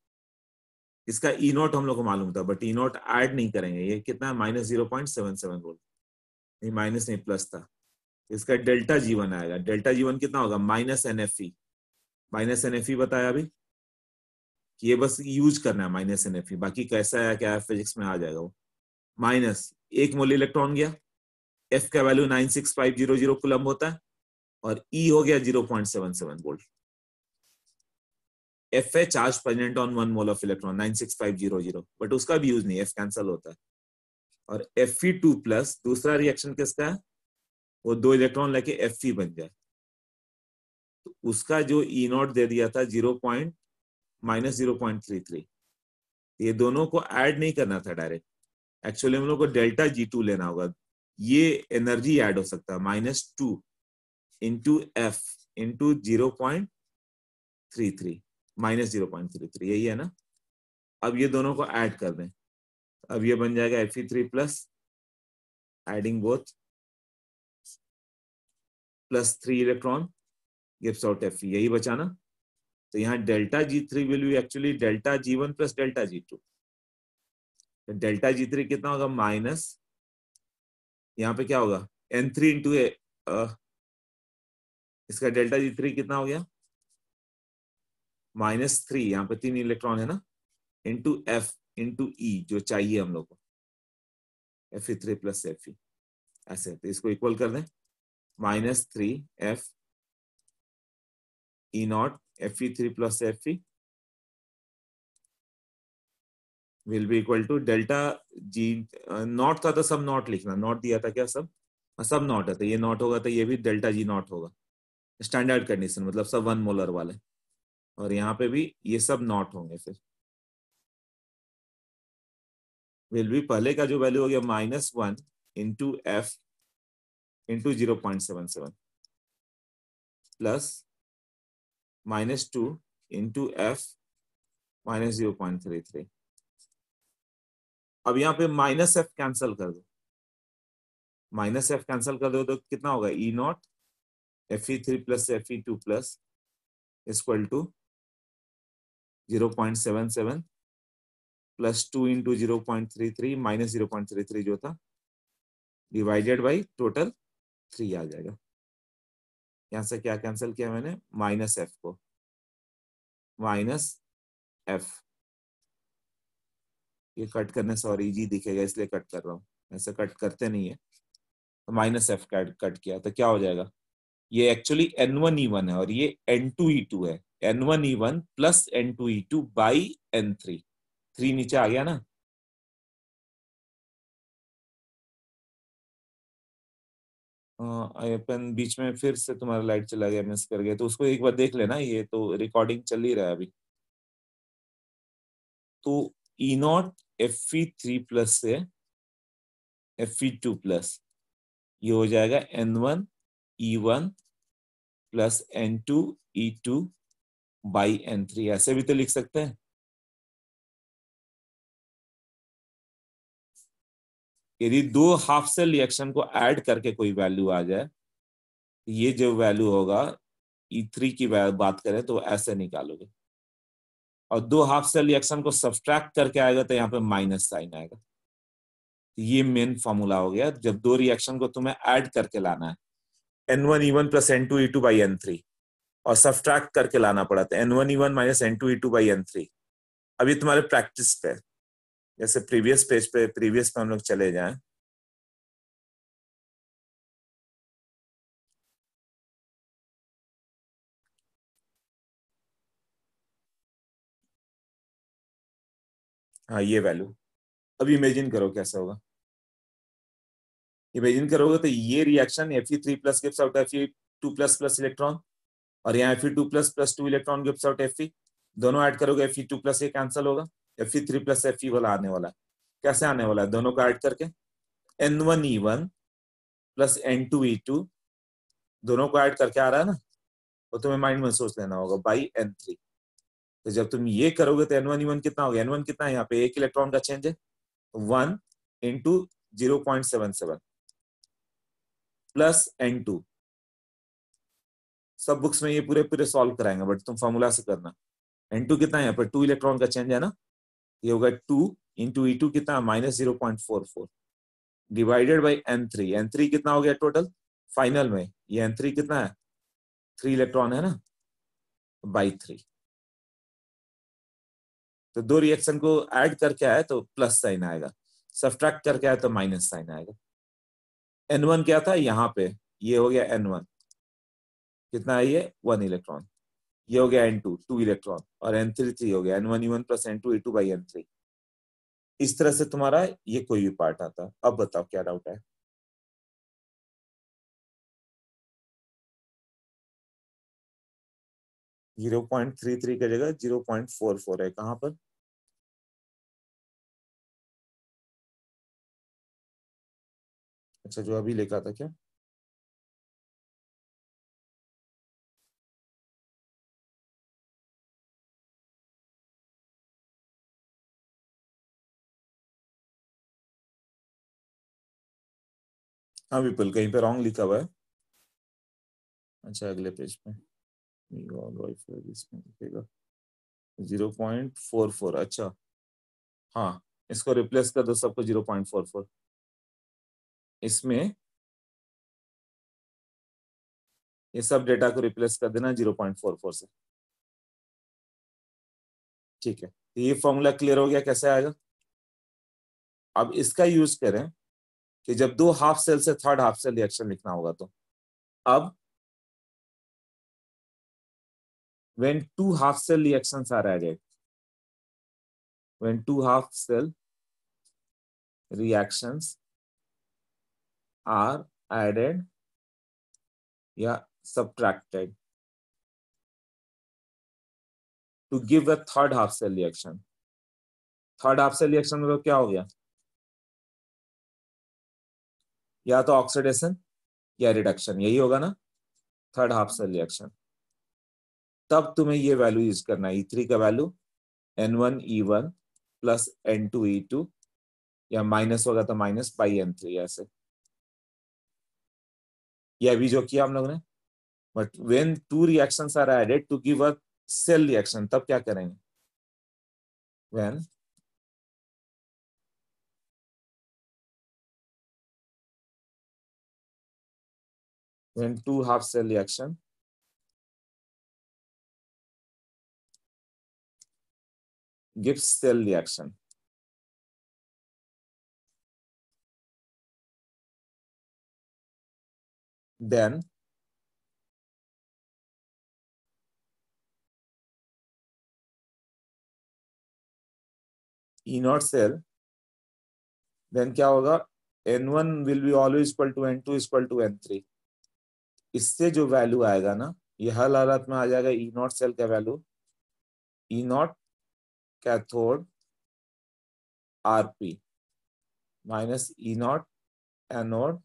S2: इसका ई e नोट हम लोग को मालूम था बट ई नोट ऐड नहीं करेंगे ये कितना है minus zero point seven seven volt नहीं माइनस नहीं प्लस था इसका डेल्टा जी वन आएगा डेल्टा जी वन कितना होगा minus N F E minus N F E बताया अभी कि ये बस यूज करना है माइनस एन एफ ई बाकी कैसा है क्या है फिजिक्स में आ जाएगा वो माइनस एक मोल इलेक्ट्रॉन गया एफ का value nine six five zero zero coulomb होता है और ई e हो गया zero point seven seven volt F है charge present on one mole of electron nine six five zero zero but उसका भी यूज नहीं एफ कैंसल होता है और एफ ई टू प्लस दूसरा रिएक्शन किसका है वो दो इलेक्ट्रॉन लेके एफ e बन जाए तो उसका जो ई e नॉट दे दिया था zero point minus zero point three three ये दोनों को ऐड नहीं करना था डायरेक्ट एक्चुअली हम लोग को डेल्टा जी टू लेना होगा ये एनर्जी ऐड हो सकता है minus two into F into zero point three three minus zero point three three यही है ना अब ये दोनों को ऐड कर दें अब ये बन जाएगा F E e three plus adding both plus three electron gives out F यही बचाना तो यहाँ delta G three will be actually delta G one plus delta G two तो डेल्टा जी थ्री कितना होगा माइनस यहाँ पे क्या होगा एन थ्री इंटू इसका डेल्टा जी थ्री कितना हो गया माइनस थ्री यहाँ पे तीन इलेक्ट्रॉन है ना इंटू एफ इंटू ई जो चाहिए हम लोग को F E three plus F E ऐसे तो इसको इक्वल कर दें minus 3 f e naught fe3 plus fe will be equal to delta g naught uh, का तो सब नॉट लिखना नॉट दिया था क्या सब सब नॉट है तो ये नॉट होगा तो ये भी डेल्टा जी नॉट होगा स्टैंडर्ड कंडीशन मतलब सब वन मोलर वाले और यहाँ पे भी ये सब नॉट होंगे फिर विल बी पहले का जो वैल्यू हो गया minus one into F into 0.77 plus minus 2 into f minus zero point three three अब यहाँ पे माइनस एफ कैंसिल कर दो माइनस एफ कैंसिल कर दो तो कितना होगा E naught F E three plus F E two plus equal to zero point seven seven plus two into zero point three three minus zero point three three जो था divided by total three तो आ जाएगा यहां से क्या cancel किया मैंने minus F को माइनस एफ ये कट करने सॉरी जी दिखेगा इसलिए कट कर रहा हूं ऐसे कट करते नहीं है तो माइनस एफ कट कट किया तो क्या हो जाएगा ये actually N one E one है और ये एन टू ई टू है N one E one plus N two E two by N three three नीचे आ गया ना अपन बीच में फिर से तुम्हारा लाइट चला गया मिस कर गया तो उसको एक बार देख लेना ये तो रिकॉर्डिंग चल ही रहा है अभी तो E naught F E three plus से एफ ई टू प्लस ये हो जाएगा N one E one plus N two E two
S1: by N three ऐसे भी तो लिख सकते हैं
S2: यदि दो हाफ सेल रिएक्शन को ऐड करके कोई वैल्यू आ जाए ये जो वैल्यू होगा ई e थ्री की बात करें तो ऐसे निकालोगे और दो हाफ सेल रिएक्शन को सब्सट्रैक्ट करके आएगा तो यहाँ पे माइनस साइन आएगा तो ये मेन फॉर्मूला हो गया जब दो रिएक्शन को तुम्हें ऐड करके लाना है N one E one plus N two E two by N three और सब्सट्रैक्ट करके लाना पड़ा था N one E one minus N two E two by N three अभी तुम्हारे प्रैक्टिस पे जैसे प्रीवियस पेज पे प्रीवियस पे हम लोग चले जाएं हाँ ये वैल्यू अब इमेजिन करो कैसा होगा इमेजिन करोगे तो ये reaction F three plus gives out F two plus plus electron और यहाँ F two plus plus two electron gives out F दोनों ऐड करोगे एफ टू प्लस ये कैंसिल होगा F E three plus F E वाला आने वाला है कैसे आने वाला है दोनों को ऐड करके N one E one plus N two E two दोनों को ऐड करके आ रहा है ना वो तुम्हें माइंड में सोच लेना होगा बाई एन थ्री तो जब तुम ये करोगे तो एन वन ई वन कितना होगा एन वन कितना है यहाँ पे एक इलेक्ट्रॉन का चेंज है one in two zero point seven seven plus N two सब बुक्स में ये पूरे पूरे सॉल्व कराएंगे बट तुम फॉर्मूला से करना एन टू कितना है यहाँ पर टू इलेक्ट्रॉन का चेंज है ना ये होगा टू इंटू ई टू कितना minus zero point four four divided by N three N three कितना हो गया टोटल फाइनल में ये एन थ्री कितना है थ्री इलेक्ट्रॉन है ना बाई थ्री तो दो रिएक्शन को ऐड करके आया तो प्लस साइन आएगा सब्ट्रैक्ट करके आया तो माइनस साइन आएगा एन वन क्या था यहां पे ये हो गया एन वन कितना है ये वन इलेक्ट्रॉन ये हो गया एन टू टू इलेक्ट्रॉन और एन थ्री थ्री हो गया N one one plus N two A two by N three इस तरह से तुम्हारा ये कोई भी पार्ट आता अब बताओ क्या डाउट है
S1: जीरो पॉइंट थ्री थ्री की जगह जीरो पॉइंट फोर फोर है कहां पर अच्छा जो अभी लिखा था क्या हाँ विपुल कहीं पे रॉन्ग लिखा हुआ है अच्छा अगले पेज पे जीरो पॉइंट फोर फोर अच्छा हाँ इसको रिप्लेस कर दो सबको जीरो पॉइंट फोर फोर इसमें ये सब डेटा को रिप्लेस कर देना जीरो पॉइंट फोर फोर से
S2: ठीक है तो ये फॉर्मूला क्लियर हो गया कैसे आएगा अब इसका यूज करें कि जब दो हाफ सेल से थर्ड हाफ सेल रिएक्शन लिखना होगा
S1: तो अब when two
S2: half cell reaction आ रहा है when two half cell reactions are added
S1: या subtracted to give a third half cell reaction third half cell reaction में क्या हो गया या तो ऑक्सीडेशन या
S2: रिडक्शन यही होगा ना थर्ड हाफ सेल रिएक्शन तब तुम्हें ये वैल्यू यूज करना है ई e थ्री का value N one E one plus N two E two या माइनस होगा तो माइनस बाई एन थ्री ऐसे ये अभी जो किया हम लोग ने but when two reaction are added to give a cell reaction तब क्या करेंगे when
S1: then two half cell reaction. Gibbs cell reaction. Then E not cell,
S2: then क्या होगा N1 will be always equal to N2 is equal to N3. इससे जो value आएगा ना ये हर हालत में आ जाएगा ई नॉट सेल का value E naught cathode RP minus E not anode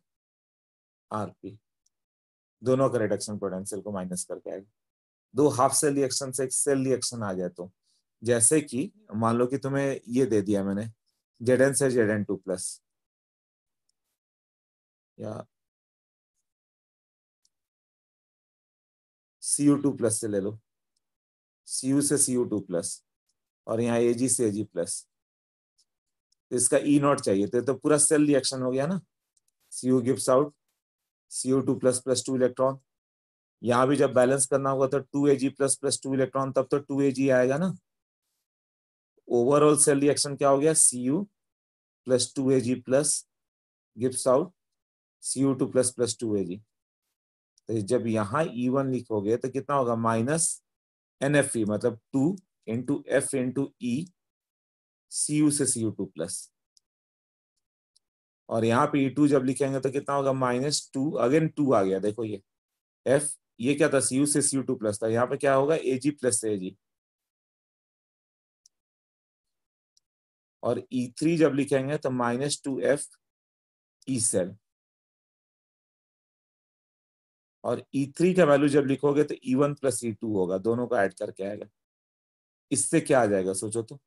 S2: RP दोनों का रिडक्शन पोटेंशियल को माइनस करके आएगा दो हाफ सेल रिएक्शन से एक सेल रिएक्शन आ जाए तो जैसे कि मान लो कि तुम्हें ये दे दिया मैंने जेड एन से जेड एन टू प्लस या
S1: सी यू टू प्लस से ले लो
S2: सी यू से सी यू टू प्लस और यहाँ ए जी से ए जी प्लस तो इसका ई e नॉट चाहिए थे तो, तो पूरा सेल रिएक्शन हो गया ना C U gives out C U two plus plus two electron यहाँ भी जब बैलेंस करना होगा तो two A G plus plus two electron तब तो टू ए जी आएगा ना ओवरऑल सेल रिएक्शन क्या हो गया C U plus two A G plus gives out C U two plus plus two A G तो जब यहाँ ई e वन लिखोगे तो कितना होगा माइनस एन एफ ई मतलब two into F into E C U से C U two plus और यहाँ पे ई e टू जब लिखेंगे तो कितना होगा माइनस टू अगेन टू आ गया देखो ये एफ ये क्या था सी यू से सी यू टू प्लस था यहाँ पे क्या होगा ए जी प्लस ए जी और ई e थ्री जब लिखेंगे तो minus two F E cell और E3 थ्री का वैल्यू जब लिखोगे तो E one plus E two होगा दोनों को ऐड करके आएगा
S1: इससे क्या आ जाएगा सोचो तो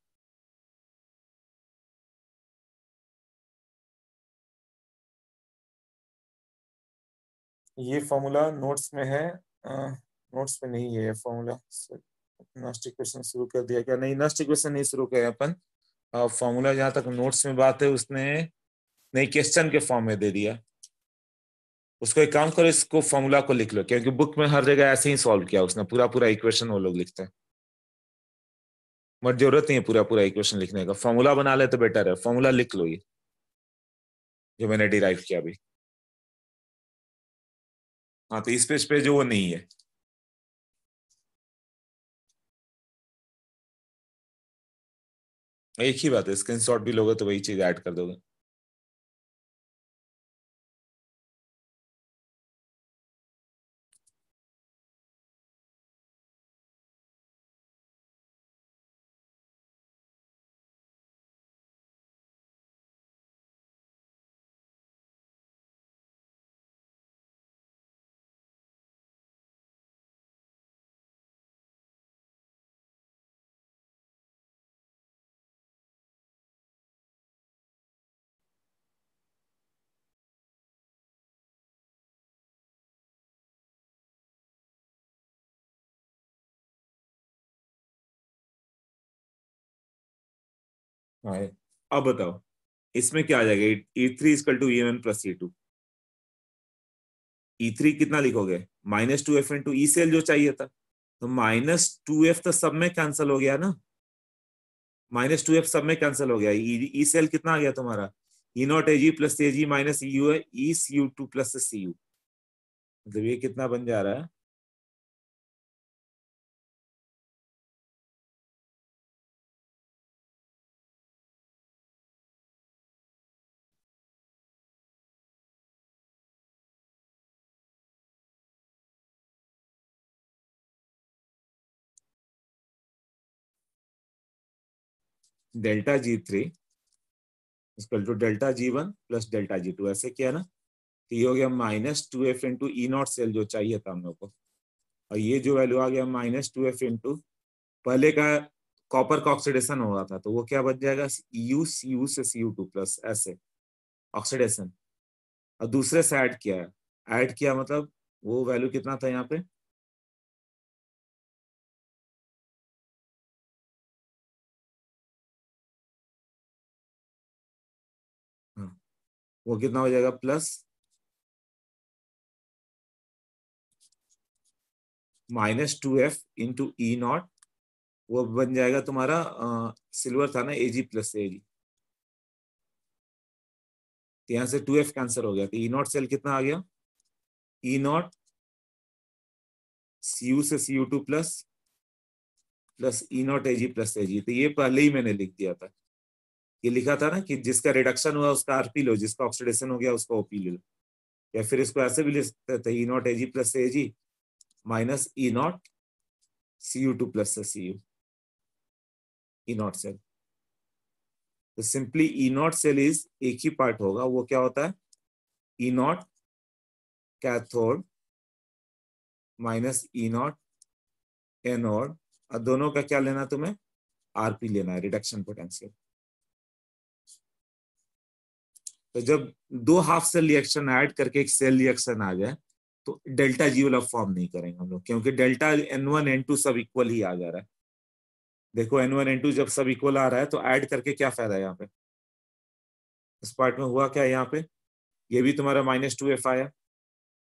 S2: ये फॉर्मूला नोट्स में है आ, नोट्स में नहीं है ये फॉर्मूला नस्ट क्वेश्चन शुरू कर दिया क्या नहीं नस्ट क्वेश्चन नहीं शुरू किया अपन फॉर्मूला जहां तक नोट्स में बात है उसने नहीं क्वेश्चन के फॉर्म में दे दिया उसको एक काम करो इसको फॉर्मूला को लिख लो क्योंकि बुक में हर जगह ऐसे ही सॉल्व किया उसने पूरा पूरा इक्वेशन वो लोग लिखते हैं मत जरूरत नहीं है पूरा पूरा इक्वेशन लिखने का फॉर्मूला बना ले तो बेटर है फॉर्मूला लिख
S1: लो ये जो मैंने डिराइव किया अभी हाँ तो इस पेज पे जो वो नहीं है एक ही बात है स्क्रीन शॉट भी लोगे तो वही चीज ऐड कर दोगे हाँ। अब बताओ
S2: इसमें क्या आ जाएगा E three equal to E M N plus E two E three कितना लिखोगे minus two F N two E cell जो चाहिए था तो माइनस टू एफ तो सब में कैंसिल हो गया ना माइनस टू एफ सब में कैंसिल हो गया ई e, सेल e कितना आ गया तुम्हारा E naught A G plus A G minus U है E C U two plus C U
S1: मतलब ये कितना बन जा रहा है
S2: delta G three equal to delta G one plus delta G two ऐसे किया ना तो ये हो गया minus two F into E naught cell जो चाहिए था हम लोग को और ये जो वैल्यू आ गया माइनस टू एफ इंटू पहले का कॉपर का ऑक्सीडेशन हो रहा था तो वो क्या बच जाएगा यू सी यू से सी यू टू प्लस ऐसे ऑक्सीडेशन और दूसरे से ऐड किया है ऐड किया
S1: मतलब वो वैल्यू कितना था यहाँ पे वो कितना हो जाएगा plus
S2: minus two F into E naught वो बन जाएगा तुम्हारा आ, सिल्वर था ना ए जी प्लस ए जी तो यहां से टू एफ कैंसर हो गया तो ई नॉट सेल कितना आ गया ई नॉट सी यू से C U two plus plus E naught A G plus A G तो ये पहले ही मैंने लिख दिया था ये लिखा था ना कि जिसका रिडक्शन हुआ उसका आरपी लो जिसका ऑक्सीडेशन हो गया उसका ओपी लो या फिर इसको ऐसे भी लिख सकते E e naught A G plus A G minus E not C U two plus C U E naught cell तो simply E e naught cell is एक ही पार्ट होगा वो क्या होता है E e not cathode minus E not anode और दोनों का क्या लेना तुम्हें आरपी लेना है रिडक्शन पोटेंशियल तो जब दो हाफ सेल रिएक्शन ऐड करके एक सेल रिएक्शन आ जाए तो डेल्टा जी वाला फॉर्म नहीं करेंगे हम लोग क्योंकि delta N one N two सब इक्वल ही आ जा रहा है देखो एन वन एन टू जब सब इक्वल आ रहा है तो ऐड करके क्या फायदा है यहाँ पे इस पार्ट में हुआ क्या यहाँ पे ये भी तुम्हारा माइनस टू एफ आया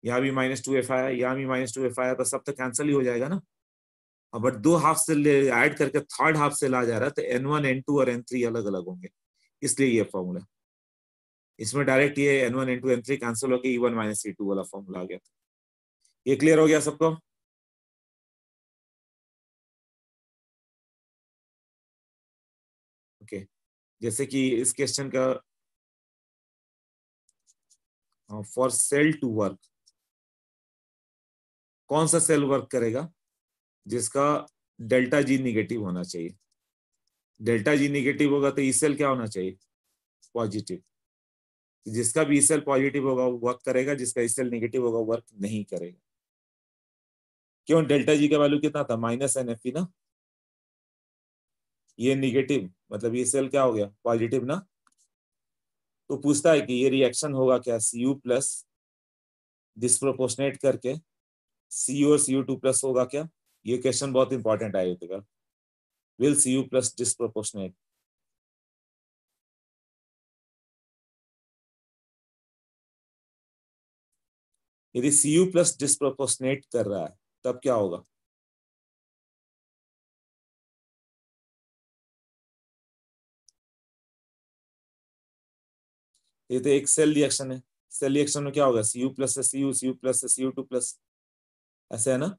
S2: यहाँ भी माइनस टू एफ आया यहाँ भी माइनस टू एफ आया तो सब तो कैंसिल ही हो जाएगा ना अब बट दो हाफ सेल ऐड करके थर्ड हाफ सेल आ जा रहा है तो एन वन एन टू और एन थ्री अलग अलग होंगे इसलिए ये फॉर्मूला इसमें डायरेक्ट ये n one N two n three cancel होकर E one minus E two वाला फॉर्मूला आ गया था
S1: ये क्लियर हो गया सबको ओके जैसे कि इस क्वेश्चन का फॉर सेल टू वर्क
S2: कौन सा सेल वर्क करेगा जिसका डेल्टा जी निगेटिव होना चाहिए डेल्टा जी निगेटिव होगा तो ई e सेल क्या होना चाहिए पॉजिटिव जिसका बी सेल पॉजिटिव होगा वो वर्क करेगा जिसका ई सेल निगेटिव होगा वर्क नहीं करेगा क्यों डेल्टा जी का वैल्यू कितना था माइनस एन एफ ना ये निगेटिव मतलब ये e सेल क्या हो गया पॉजिटिव ना तो पूछता है कि ये रिएक्शन होगा क्या सी यू प्लस डिस्प्रोपोर्शनेट करके सी यू और सी यू टू प्लस होगा क्या ये क्वेश्चन बहुत इंपॉर्टेंट आए थे will C U plus disproportionate
S1: यदि सी यू प्लस डिस्प्रोपोर्सनेट कर रहा है तब क्या होगा ये तो एक सेल रिएक्शन है सेल रिएक्शन में क्या होगा C U plus C U C U plus C U two plus ऐसे है ना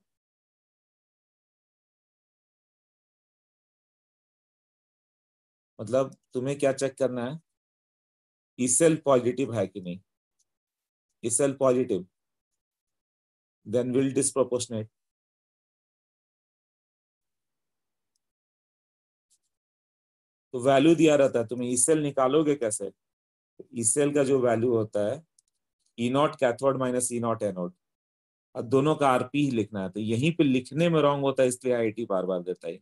S1: मतलब तुम्हें क्या चेक करना है इस सेल पॉजिटिव है कि नहीं इस cell positive then will disproportionate.
S2: तो वैल्यू दिया रहता है तुम्हें ईसेल e निकालोगे कैसे ईसेल e का जो वैल्यू होता है E naught cathode minus E not anode और दोनों का आरपी ही लिखना है तो यहीं पे लिखने में रॉन्ग होता है इसलिए आईटी बार बार देता है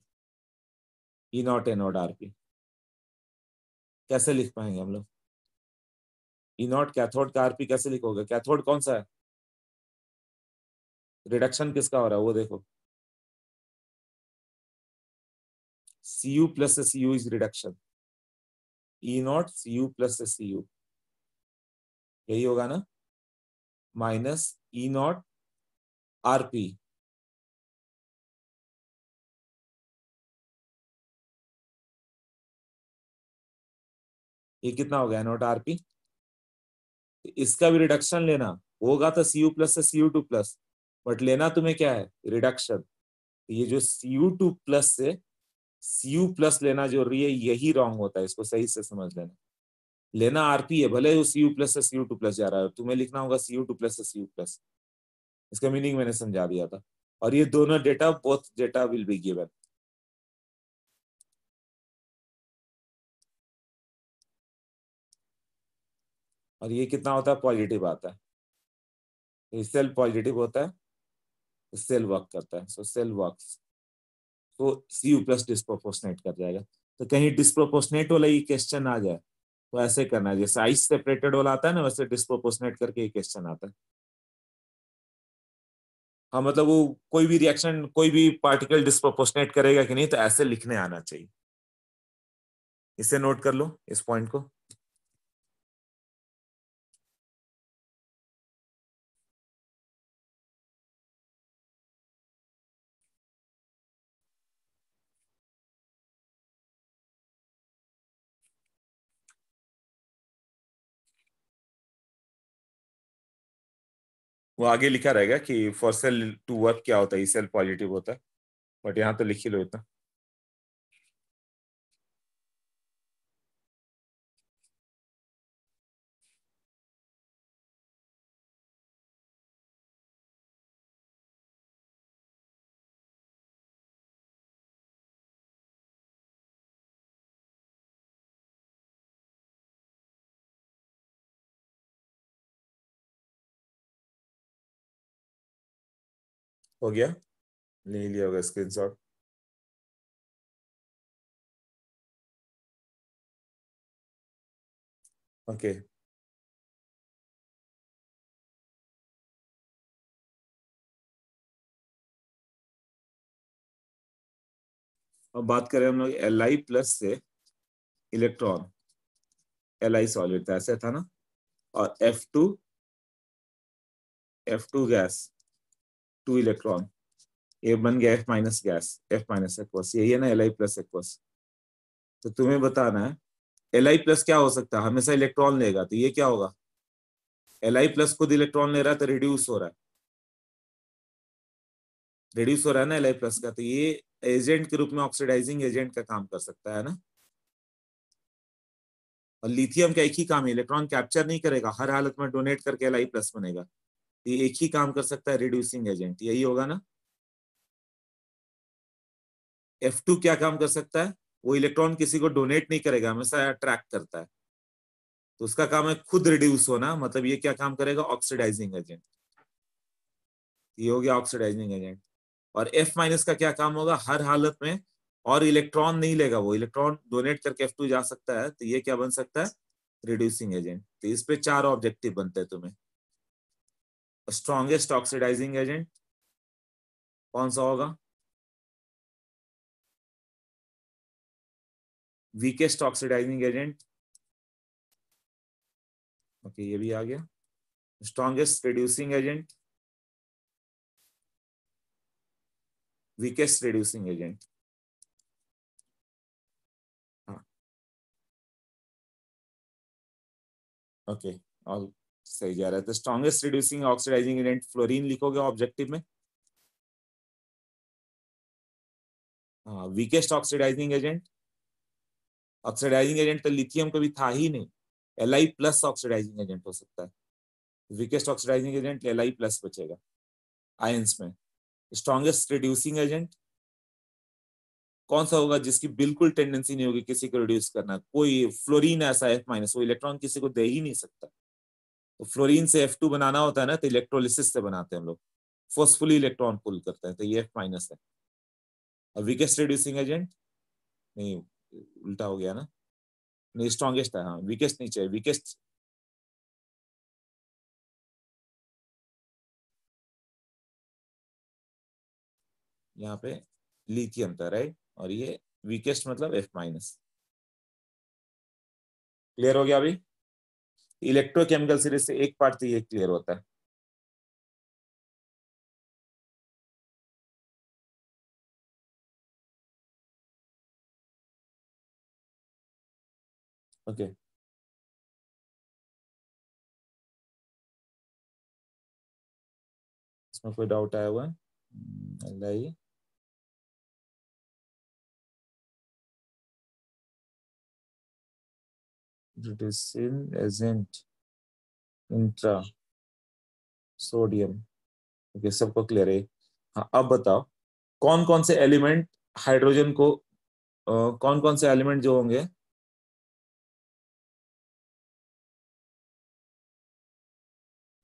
S2: ई नॉट एनोड आरपी कैसे लिख
S1: पाएंगे हम लोग ई नॉट कैथोड का आरपी कैसे लिखोगे कैथोड कौन सा है रिडक्शन किसका हो रहा है वो देखो C U plus U is reduction E not C U plus C U यही होगा ना minus E not R P ये कितना हो गया
S2: नॉट आर पी इसका भी रिडक्शन लेना होगा तो सी यू प्लस से सीयू टू प्लस बट लेना तुम्हें क्या है रिडक्शन ये जो सी यू टू प्लस से सी यू प्लस लेना जरूरी है यही रॉन्ग होता है इसको सही से समझ लेना लेना आरपी है भले सी यू प्लस से सी यू टू प्लस जा रहा है तुम्हें लिखना होगा सी यू टू प्लस से सी यू प्लस इसका मीनिंग मैंने समझा दिया था और ये दोनों data both data will be given और ये कितना होता है पॉजिटिव आता है सेल पॉजिटिव होता है सेल वर्क करता है सो सेल वर्क तो सी यू प्लस डिस्प्रोपोर्शनेट कर जाएगा तो कहीं डिस्प्रोपोर्शनेट वाला ये क्वेश्चन आ जाए तो ऐसे करना है जैसे आइस सेपरेटेड वाला आता है ना वैसे डिस्प्रोपोर्शनेट करके ये क्वेश्चन आता है हाँ मतलब वो कोई भी रिएक्शन कोई भी पार्टिकल डिस्प्रोपोर्शनेट करेगा कि नहीं तो ऐसे लिखने आना चाहिए इसे नोट कर लो इस पॉइंट को
S1: वो आगे लिखा रहेगा कि फॉर सेल टू वर्क क्या होता है सेल e पॉजिटिव होता है बट यहाँ तो लिखी लो इतना हो गया नहीं लिया होगा स्क्रीन शॉट ओके
S2: अब बात करें हम लोग एल आई प्लस से इलेक्ट्रॉन एल आई सॉलिड था ऐसे था ना और F two F two gas two electron ये बन गया F minus gas F minus aqueous यही है ना एल आई प्लस एक्वस तो तुम्हें बताना है एल आई प्लस क्या हो सकता है हमेशा इलेक्ट्रॉन लेगा तो ये क्या होगा एल आई प्लस खुद इलेक्ट्रॉन ले रहा है तो रिड्यूस हो रहा है रिड्यूस हो रहा है ना एल आई प्लस का तो ये एजेंट के रूप में ऑक्सीडाइजिंग एजेंट का काम कर सकता है ना और लिथियम का एक ही काम है इलेक्ट्रॉन कैप्चर नहीं करेगा हर हालत में डोनेट करके एल आई प्लस बनेगा ये एक ही काम कर सकता है रिड्यूसिंग एजेंट यही होगा ना एफ टू क्या काम कर सकता है वो इलेक्ट्रॉन किसी को डोनेट नहीं करेगा हमेशा अट्रैक्ट करता है तो उसका काम है खुद रिड्यूस होना मतलब ये क्या काम करेगा ऑक्सीडाइजिंग एजेंट ये हो गया ऑक्सीडाइजिंग एजेंट और एफ माइनस का क्या काम होगा हर हालत में और इलेक्ट्रॉन नहीं लेगा वो इलेक्ट्रॉन डोनेट करके एफ टू जा सकता है तो ये क्या बन सकता है रिड्यूसिंग एजेंट तो इस पे चार ऑब्जेक्टिव बनते हैं तुम्हें स्ट्रॉन्गेस्ट
S1: ऑक्सीडाइजिंग एजेंट कौन सा होगा वीकेस्ट ऑक्सीडाइजिंग एजेंट ओके ये भी आ गया strongest reducing agent weakest reducing agent हाँ ओके ऑल सही जा रहा है तो strongest reducing oxidising agent fluorine लिखोगे ऑब्जेक्टिव में weakest
S2: oxidising agent oxidising agent तो लिथियम कभी था ही नहीं L I plus oxidising agent हो सकता है weakest oxidising agent L I plus बचेगा आयंस में स्ट्रॉन्गेस्ट रिड्यूसिंग एजेंट कौन सा होगा जिसकी बिल्कुल टेंडेंसी नहीं होगी किसी को रिड्यूस करना कोई फ्लोरीन ऐसा है माइनस वो इलेक्ट्रॉन किसी को दे ही नहीं सकता फ्लोरीन से एफ टू बनाना होता है ना तो इलेक्ट्रोलिसिस से बनाते हैं हम लोग फोर्सफुली इलेक्ट्रॉन पुल करते हैं तो ये एफ माइनस है और वीकेस्ट रिड्यूसिंग एजेंट नहीं उल्टा हो गया ना नहीं स्ट्रॉन्गेस्ट है हाँ वीकेस्ट नहीं चाहिए
S1: वीकेस्ट यहाँ पे लिथियम था राइट और ये वीकेस्ट मतलब एफ माइनस क्लियर हो गया अभी इलेक्ट्रोकेमिकल सीरीज से एक पार्ट तो ये क्लियर होता है
S3: ओके okay. इसमें कोई डाउट आया हुआ है reducing
S1: agent
S2: इंट्रा सोडियम ओके सबको क्लियर है हाँ अब बताओ कौन कौन से एलिमेंट हाइड्रोजन को
S1: आ, कौन कौन से एलिमेंट जो होंगे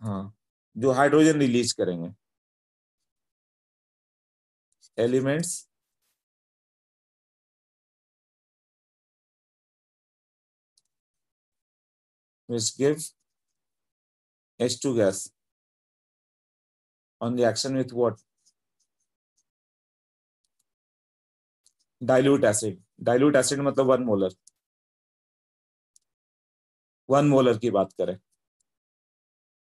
S1: हाँ जो हाइड्रोजन रिलीज करेंगे elements which give H2 gas on the action with what? Dilute acid. Dilute acid मतलब वन मोलर वन
S2: मोलर की बात करें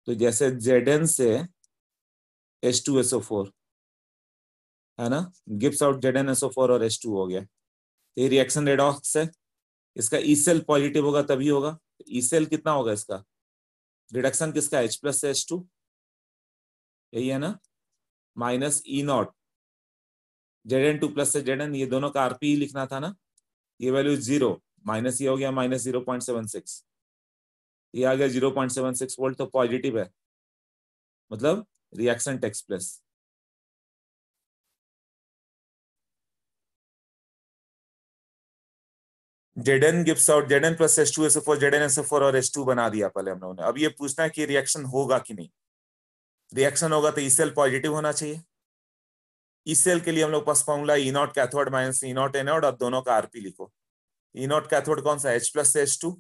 S2: तो जैसे जेडन से एच टू एसओ फोर है ना गिप्स आउट एसओ फोर और एच टू हो गया तो ये रिएक्शन रेडॉक्स है इसका ई सेल पॉजिटिव होगा तभी होगा ईसेल e कितना होगा इसका रिडक्शन किसका एच प्लस से एच टू यही है ना minus E not Z N two plus से जेड एन ये दोनों का आरपी e लिखना था ना ये वैल्यू जीरो माइनस ये हो गया minus zero point seven six ये आ गया zero point seven six volt तो पॉजिटिव है मतलब reaction
S1: takes plus
S2: ZN gives out ZN plus S two S four ZN S four और एस टू बना दिया पहले हम लोगों ने अब ये पूछना है कि रिएक्शन होगा कि नहीं रिएक्शन होगा तो ई सेल पॉजिटिव होना चाहिए ई e सेल के लिए हम लोग पास formula E naught cathode minus E not anode और दोनों का आरपी लिखो ई नॉट कैथोड कौन सा H plus H two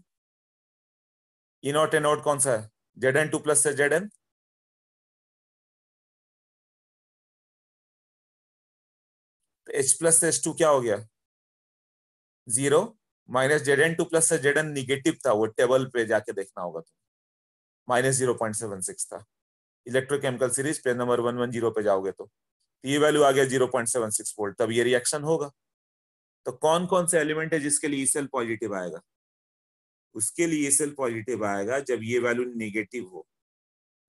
S2: E not anode कौन सा है जेड एन टू प्लस से Z N
S1: H plus H two क्या हो गया
S2: zero minus Z N two plus से जेड एन निगेटिव था वो टेबल पे जाके देखना होगा तो minus zero point seven six था इलेक्ट्रोकेमिकल सीरीज पे नंबर वन वन जीरो पे जाओगे तो, तो ये वैल्यू आ गया zero point seven six volt तब ये रिएक्शन होगा तो कौन कौन सा एलिमेंट है जिसके लिए सेल e पॉजिटिव आएगा उसके लिए सेल e पॉजिटिव आएगा जब ये वैल्यू निगेटिव हो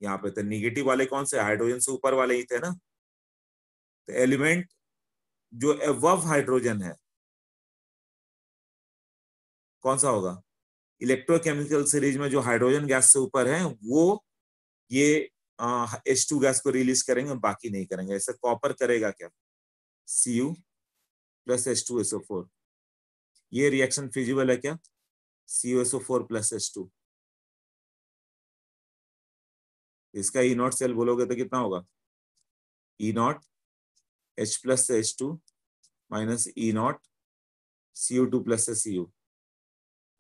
S2: यहाँ पे तो निगेटिव वाले कौन से हाइड्रोजन से ऊपर वाले ही थे ना तो एलिमेंट जो एव हाइड्रोजन है कौन सा होगा इलेक्ट्रोकेमिकल सीरीज में जो हाइड्रोजन गैस से ऊपर है वो ये एच टू गैस को रिलीज करेंगे बाकी नहीं करेंगे ऐसे कॉपर करेगा क्या C U plus H two SO four ये रिएक्शन फिजिबल है क्या C U SO four plus H two
S1: इसका ई नॉट सेल बोलोगे तो कितना होगा E naught H plus H two minus E not C U two plus C U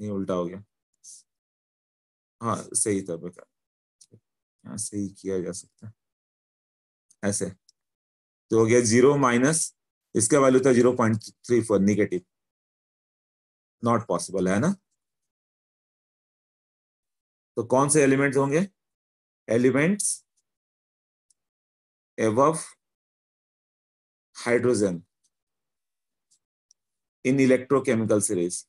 S1: ये उल्टा हो गया
S2: हाँ सही था बेकार हाँ, सही किया जा सकता ऐसे तो हो गया जीरो माइनस इसका वैल्यू था zero point three four
S1: negative not possible है ना तो कौन से एलिमेंट्स होंगे elements above hydrogen in electrochemical series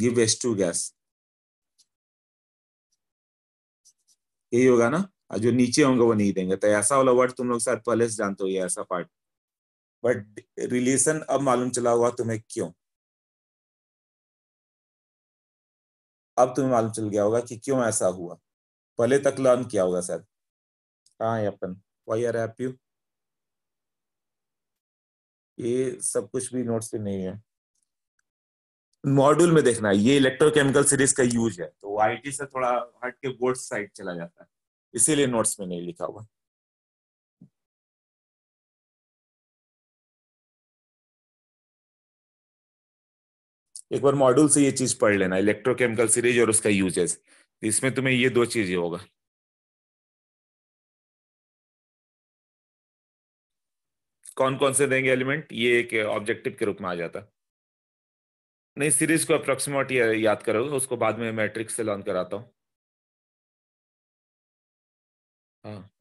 S2: give S two gas यही होगा ना जो नीचे होंगे वो नहीं देंगे तो ऐसा वाला वर्ड तुम लोग शायद पहले से जानते हो ये ऐसा पार्ट बट रिलेशन अब मालूम चला हुआ तुम्हें क्यों अब तुम्हें मालूम चल गया होगा कि क्यों ऐसा हुआ पहले तक लर्न किया होगा शायद कहाँ अपन वाई आर हैप्पी ये सब कुछ भी नोट्स पे नहीं है मॉड्यूल में देखना है ये इलेक्ट्रोकेमिकल सीरीज का यूज है तो आईटी से थोड़ा हट के बोर्ड साइड चला जाता है इसीलिए नोट्स में नहीं लिखा हुआ
S1: एक बार मॉड्यूल से ये चीज पढ़ लेना इलेक्ट्रोकेमिकल सीरीज और उसका यूजेस इसमें तुम्हें ये दो चीजें होगा
S2: कौन कौन से देंगे एलिमेंट ये एक ऑब्जेक्टिव के रूप में आ जाता है नहीं सीरीज को अप्रोक्सीमेट याद करोगे उसको बाद में मैट्रिक्स से लॉन्च कराता हूँ
S1: हाँ